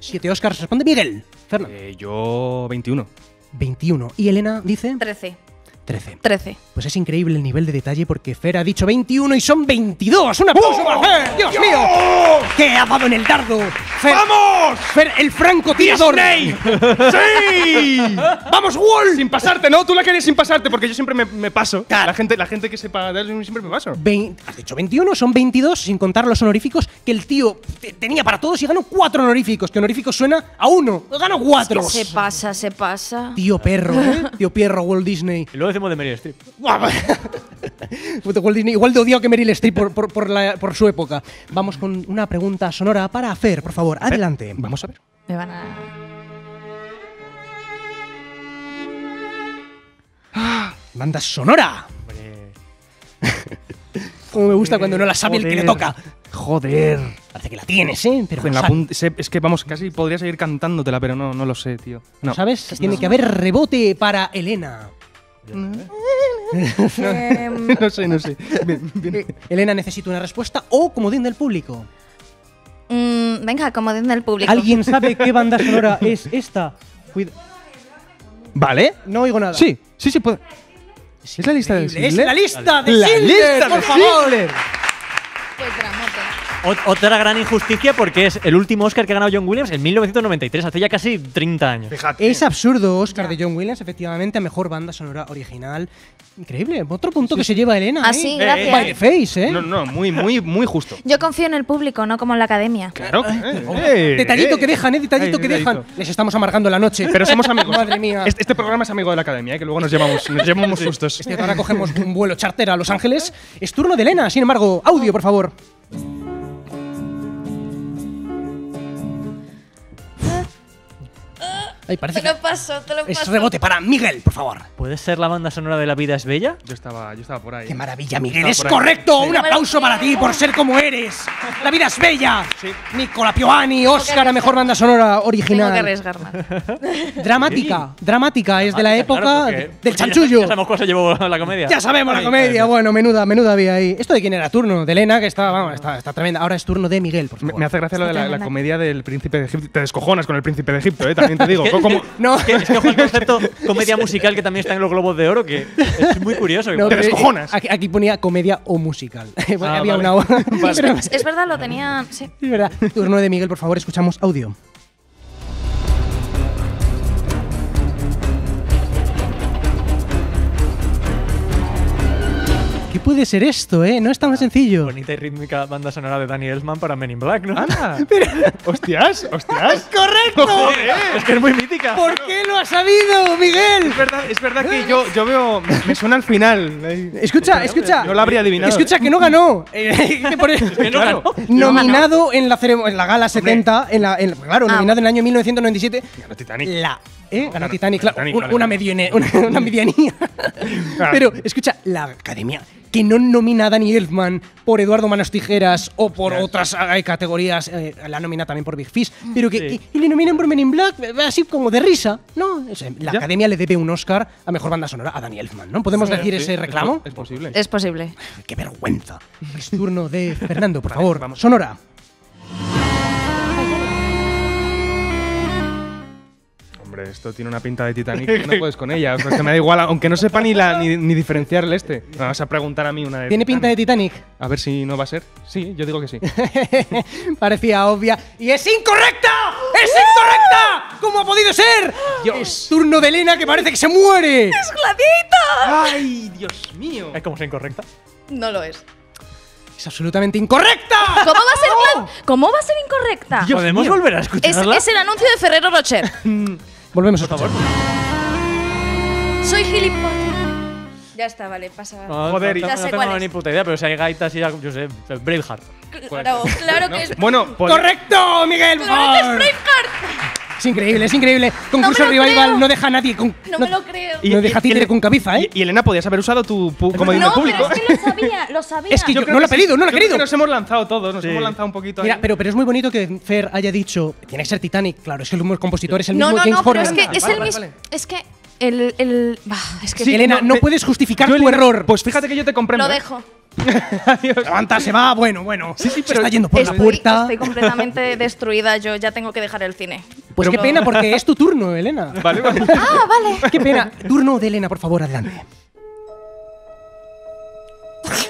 Siete Oscars. Responde Miguel. Fernando. Eh, yo 21. 21. Y Elena dice. 13. 13. 13. Pues es increíble el nivel de detalle porque Fer ha dicho 21 y son 22. ¡Un aplauso para ¡Oh! Fer! ¡Dios, mío! ¡Qué ha dado en el dardo! ¡Vamos! Fer, el Disney! ¡Sí! <laughs> ¡Vamos, Walt! Sin pasarte, ¿no? Tú la querías sin pasarte porque yo siempre me, paso. La, gente, la gente que sepa de él siempre me paso. has dicho 21, son 22 sin contar los honoríficos que el tío tenía para todos y ganó cuatro honoríficos. Que honorífico suena a uno. Gano cuatro. se pasa, se pasa. Tío perro, ¿eh? Tío perro Walt Disney de Meryl Streep. <laughs> Igual de odio que Meryl Streep por, su época. Vamos con una pregunta sonora para Fer, por favor. Adelante. Vamos a ver. Me van a... <gasps> ¡Banda sonora! <laughs> Como me gusta cuando no la sabe el que le toca. Joder. Parece que la tienes, ¿eh? es que vamos, casi podría seguir cantándotela, pero no, no lo sé, tío. No. ¿Sabes? Tiene que haber rebote para Elena. <laughs> no sé, no sé. Eh, Elena, necesito una respuesta o como comodín del público. Venga, mm, venga, comodín del público. ¿Alguien sabe qué banda sonora <laughs> es esta? ¿Vale? No oigo nada. Sí, sí, sí, Es, la lista de Es la lista de lista por favor. Otra gran injusticia porque es el último Oscar que ha ganado John Williams en 1993, hace ya casi 30 años. Fíjate. Es absurdo Oscar de John Williams, efectivamente, a mejor banda sonora original. Increíble, otro punto que se lleva Elena. Así, ah, eh, gracias. By face, ¿eh? No, no, muy, muy, muy justo. Yo confío en el público, no como en la academia. Claro. Eh, eh, detallito que dejan, eh, detallito que dejan. Les estamos amargando la noche. Pero somos amigos. Madre mía. Este, este programa es amigo de la academia, que luego nos llevamos, nos llevamos sustos. ahora cogemos un vuelo charter a Los Ángeles. Es turno de Elena, sin embargo, audio, por favor. te lo paso, te lo paso. Es rebote para Miguel, por favor. ¿Puede ser la banda sonora de La vida es bella? Yo estaba, yo estaba por ahí. ¡Qué maravilla, Miguel! ¡Es correcto! ¡Un aplauso para ti por ser como eres! ¡La vida es bella! Sí. Nicola Pioani, Oscar a mejor banda sonora original. Tengo que <laughs> dramática, dramática. Es de la época del <laughs> chanchullo. Ya, sabemos cómo se llevó la comedia. Ya sabemos la comedia. Bueno, menuda, menuda había ahí. ¿Esto de quién era? Turno de Elena, que estaba, vamos, está, tremenda. Ahora es turno de Miguel, Me, hace gracia lo de la, comedia del príncipe de Egipto. Te descojonas con el príncipe de Egipto, ¿eh? También te digo. <laughs> <laughs> No. es que ojo el concepto comedia musical que también está en los Globos de Oro, que es muy curioso. Aquí, ponía comedia o musical. <laughs> Había ah, una. <laughs> Es, verdad, lo tenía Sí. Turno de Miguel, por favor, escuchamos audio. ¿Qué puede ser esto, eh? No es tan sencillo. Bonita y rítmica banda sonora de Danny Elfman para Men in Black, ¿no? ¡Anda! <laughs> ¡Hostias! ¡Hostias! <laughs> ¡Correcto! <laughs> es que es muy mítica. ¿Por qué lo has sabido, Miguel? Es verdad, que yo, yo veo. Me suena al final. Escucha, escucha. No lo habría adivinado. Escucha, que no ganó. Eh, que Nominado En, la en la gala 70, en la, claro, ah. nominado en el año 1997. Ganó Titanic. La eh, Ganó, Titanic, claro. una, medianía. Pero, escucha, la academia que no nomina a Danny Elfman por Eduardo Manos Tijeras o por otras eh, categorías, eh, la nomina también por Big Fish, mm. pero que, le nominan por Men in Black eh, así como de risa, ¿no? la Academia le debe un Oscar a Mejor Banda Sonora a Danny Elfman, ¿no? ¿Podemos decir ese reclamo? Es, posible. Es posible. Qué vergüenza. Es turno de <laughs> Fernando, por favor. vamos. Sonora. esto tiene una pinta de Titanic, <laughs> no puedes con ella. me da igual, aunque no sepa ni, la, ni, este. Me vas a preguntar a mí una vez. ¿Tiene pinta de Titanic? A ver si no va a ser. Sí, yo digo que sí. <laughs> Parecía obvia. ¡Y es incorrecta! ¡Es incorrecta! ¿Cómo ha podido ser? Es turno de Elena que parece que se muere. ¡Es gladito! ¡Ay, Dios mío! ¿Es como es incorrecta? No lo es. ¡Es absolutamente incorrecta! ¿Cómo va a ser, ¿Cómo va a ser incorrecta? ¿Podemos volver a escucharla? es el anuncio de Ferrero Rocher. <laughs> Volvemos a escuchar. Favor. Soy gilipollas. Ya está, vale, pasa. Joder, ya no, sé tengo ni puta idea, pero si hay gaitas y ya, yo sé, Braveheart. Claro, claro que es. Bueno, pues, correcto, Miguel. Pero es Braveheart. Es increíble, es increíble. Concurso no Revival no deja a nadie con. No, me lo creo. Y, no deja títere con cabeza, ¿eh? Y, Elena, podías haber usado tu como no, público. No, pero es que lo sabía, lo sabía. Es que no lo he pedido, no lo he querido. nos hemos lanzado todos, nos hemos lanzado un poquito. Mira, pero, pero es muy bonito que Fer haya dicho. Tiene que ser Titanic, claro, es que el mismo compositor es el mismo James Horner. No, no, es que es el Es que el. es que Elena, no, puedes justificar tu error. Pues fíjate que yo te comprendo. Lo ¿eh? dejo. Levanta, se va, bueno, bueno. se está yendo por la puerta. Estoy completamente <laughs> destruida, yo ya tengo que dejar el cine. Pues qué pena, porque es tu turno, Elena. <laughs> Vale, vale. Ah, vale. Qué pena. Turno de Elena, por favor, adelante.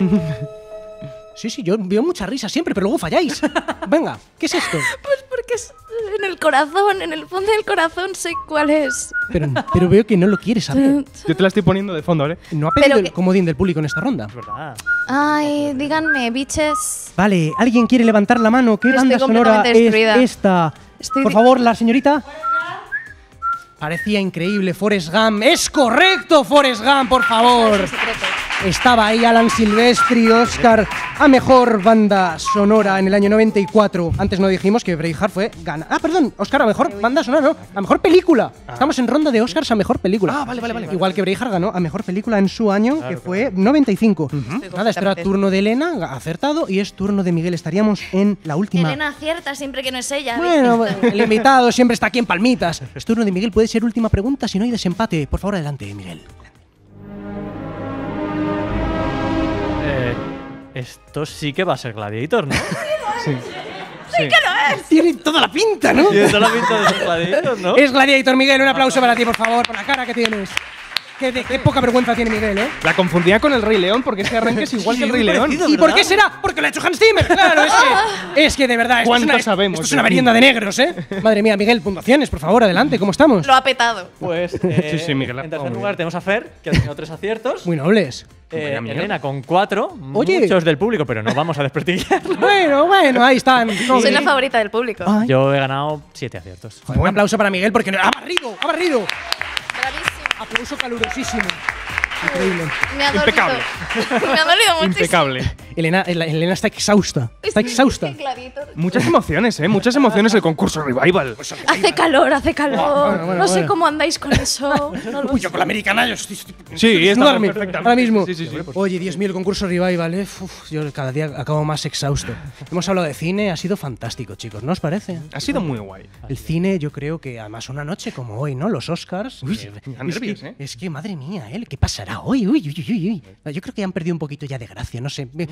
<laughs> Sí, sí, yo veo mucha risa siempre, pero luego falláis. <laughs> Venga, ¿qué es esto? Pues porque en el corazón, en el fondo del corazón sé cuál es. Pero, veo que no lo quieres saber. <laughs> Yo te la estoy poniendo de fondo, ¿vale? No ha pedido el comodín del público en esta ronda. Ay, díganme, biches. Vale, ¿alguien quiere levantar la mano? ¿Qué estoy sonora es esta? Por favor, la señorita. Parecía increíble, Forrest Gump. ¡Es correcto, Forrest Gump, por favor! Estaba ahí Alan Silvestri, Oscar a mejor banda sonora en el año 94. Antes no dijimos que Braveheart fue gana. Ah, perdón, Oscar a mejor banda sonora, no, a mejor película. Ah. Estamos en ronda de Oscars a mejor película. Ah, vale, vale, vale. Igual que Braveheart ganó a mejor película en su año, que fue 95. Nada, esto turno de Elena, acertado, y es turno de Miguel. Estaríamos en la última. Elena acierta siempre que no es ella. Bueno, el invitado siempre está aquí en palmitas. Es turno de Miguel, puede ser última pregunta, si no hay desempate. Por favor, adelante, Miguel. Esto sí que va a ser Gladiator, ¿no? <laughs> sí. que lo es! Tiene toda la pinta, ¿no? Tiene toda la pinta de ser Gladiator, ¿no? Es Gladiator, Miguel. Un aplauso para ti, por favor, por la cara que tienes. Qué, poca vergüenza tiene Miguel, ¿eh? La confundía con el Rey León porque ese arranque es <laughs> igual que el Rey León. ¿Y por qué será? Porque lo ha hecho Hans Zimmer. Claro, es que, <laughs> es que de verdad. es una, sabemos? es una merienda de negros, ¿eh? <laughs> Madre mía, Miguel, puntuaciones, por favor, adelante, ¿cómo estamos? Lo ha petado. Pues. sí, sí, eh, Miguel. En tercer lugar tenemos a Fer, que ha tenido tres aciertos. Muy nobles. Eh, Elena con cuatro, muchos del público, pero no vamos a desprestigiar. bueno, bueno, ahí están. Soy la favorita del público. Yo he ganado siete aciertos. Un aplauso para Miguel porque ha barrido, ha barrido aplauso calurosísimo. Increíble. Me ha dolido. Impecable. <laughs> Me ha dolido Elena, está exhausta. Está exhausta. Muchas emociones, ¿eh? Muchas emociones el concurso Revival. Hace calor, hace calor. no sé cómo andáis con eso. <laughs> Uy, yo con la americana yo Sí, es normal. ahora mismo. Oye, Dios mío, el concurso Revival, ¿eh? yo cada día acabo más exhausto. Hemos hablado de cine, ha sido fantástico, chicos. ¿No os parece? Ha sido muy guay. El cine, yo creo que además una noche como hoy, ¿no? Los Oscars. es, que, ¿eh? es que, madre mía, ¿eh? ¿Qué pasa? Uy, uy, uy, Yo creo que han perdido un poquito ya de gracia, no sé. Eh,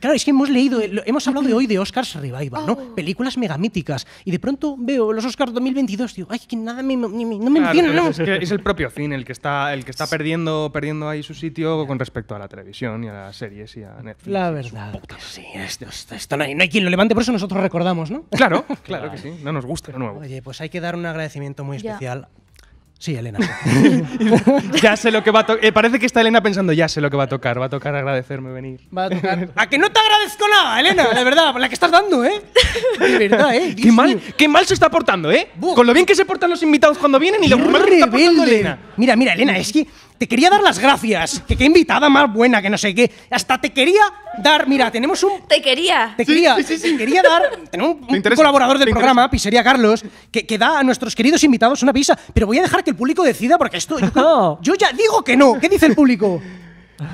claro, es que hemos leído, hemos hablado <laughs> hoy de Oscars Revival, ¿no? películas oh. Películas megamíticas. Y de pronto veo los Oscars 2022, digo, ay, que nada me, no me entienden! ¿no? Es, que es, el propio cine el que está, el que está perdiendo, perdiendo ahí su sitio con respecto a la televisión y a las series y a Netflix. La verdad. sí, esto, no, hay, no, quien lo levante, por eso nosotros recordamos, ¿no? Claro, claro, que sí. No nos gusta lo nuevo. Oye, pues hay que dar un agradecimiento muy especial Sí, Elena. <laughs> ya sé lo que va a tocar. Eh, parece que está Elena pensando, ya sé lo que va a tocar. Va a tocar agradecerme venir. Va a tocar. <laughs> ¡A que no te agradezco nada, Elena! La verdad, la que estás dando, ¿eh? <laughs> De verdad, ¿eh? Qué mal, qué mal se está portando, ¿eh? Con lo bien que se portan los invitados cuando vienen y lo mal que está portando Elena. Mira, mira, Elena, es que te quería dar las gracias. Que qué invitada más buena, que no sé qué. Hasta te quería dar. Mira, tenemos un. Te quería. Te quería. Sí, sí, quería dar. <laughs> Tenemos un, colaborador del programa, Pizzería Carlos, que, que, da a nuestros queridos invitados una pizza. Pero voy a dejar que el público decida porque esto. Yo, yo ya digo que no. ¿Qué dice el público?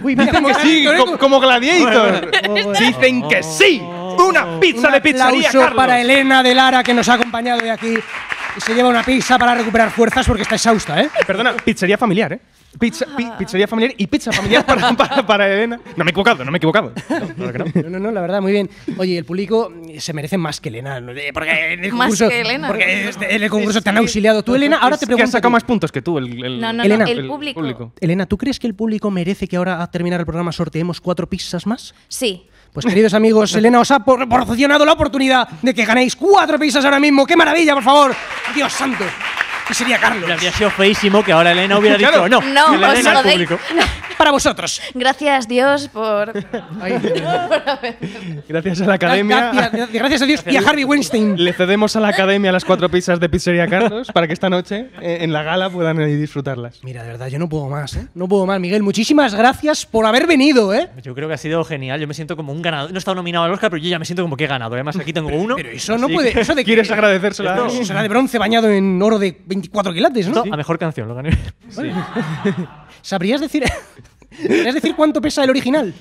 Uy, Dicen que sí, como, gladiator. Dicen que sí. Una pizza de pizzería. Carlos. para Elena de Lara que nos ha acompañado de aquí. Y se lleva una pizza para recuperar fuerzas porque está exhausta, ¿eh? Perdona, pizzería familiar, ¿eh? Pizza, pizzería familiar y pizza familiar para, <laughs> para, para, Elena. No me he equivocado, no me he equivocado. <laughs> No, no. no, la verdad, muy bien. Oye, el público se merece más que Elena. Eh, porque en el más que Elena. Porque este, en el concurso te han auxiliado. Tú, pues Elena, ahora te pregunto. Que has sacado más puntos que tú, el, el, público. público. Elena, ¿tú crees que el público merece que ahora, a terminar el programa, sorteemos cuatro pizzas más? Sí. Pues queridos amigos, <laughs> Elena os ha proporcionado la oportunidad de que ganéis cuatro pizzas ahora mismo. ¡Qué maravilla, por favor! ¡Dios santo! ¿Qué sería Carlos? Le habría sido feísimo que ahora Elena hubiera <laughs> dicho no. no. No, os no. <laughs> para vosotros. Gracias Dios por... <laughs> gracias a la academia. Gracias, a Dios y a Harvey Weinstein. Le cedemos a la academia las cuatro pizzas de Pizzería Carlos para que esta noche eh, en la gala puedan disfrutarlas. Mira, de verdad, yo no puedo más, ¿eh? No puedo más. Miguel, muchísimas gracias por haber venido, ¿eh? Yo creo que ha sido genial. Yo me siento como un ganador. No he estado nominado al Oscar, pero yo ya me siento como que he ganado. Además, aquí tengo uno. Pero eso no puede... Eso de <laughs> ¿Quieres agradecérselo a Será de bronce bañado en oro de 24 quilates, ¿no? a mejor canción lo gané. ¿Sabrías decir, <laughs> ¿Quieres decir cuánto pesa el original?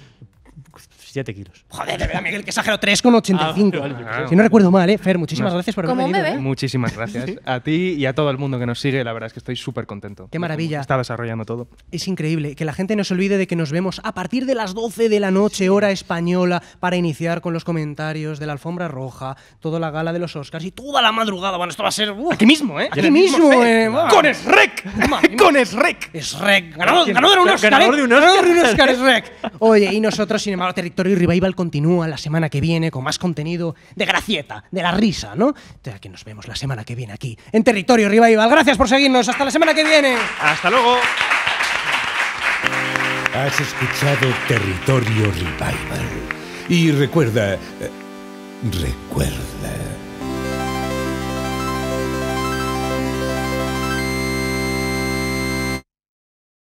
te kilos. Joder, de verdad, Miguel, que exagero, 3,85. Ah, si no recuerdo mal, ¿eh? Fer, muchísimas gracias por haber venido. ¿eh? Muchísimas gracias a ti y a todo el mundo que nos sigue. La verdad es que estoy súper contento. Qué maravilla. Está desarrollando todo. Es increíble que la gente no se olvide de que nos vemos a partir de las 12 de la noche, hora española, para iniciar con los comentarios de la alfombra roja, toda la gala de los Oscars y toda la madrugada. Bueno, esto va a ser. Uh, aquí mismo, ¿eh? Aquí, mismo, eh, Con Shrek. con Shrek. Shrek. Ganador, ¿eh? de un Oscar. Ganador de un Oscar, <laughs> Oye, y nosotros, sin embargo, territorio y Revival continúa la semana que viene con más contenido de gracieta, de la risa, ¿no? aquí nos vemos la semana que viene aquí en Territorio Revival. Gracias por seguirnos. Hasta la semana que viene. Hasta luego. Has escuchado Territorio Revival. Y recuerda, eh, recuerda.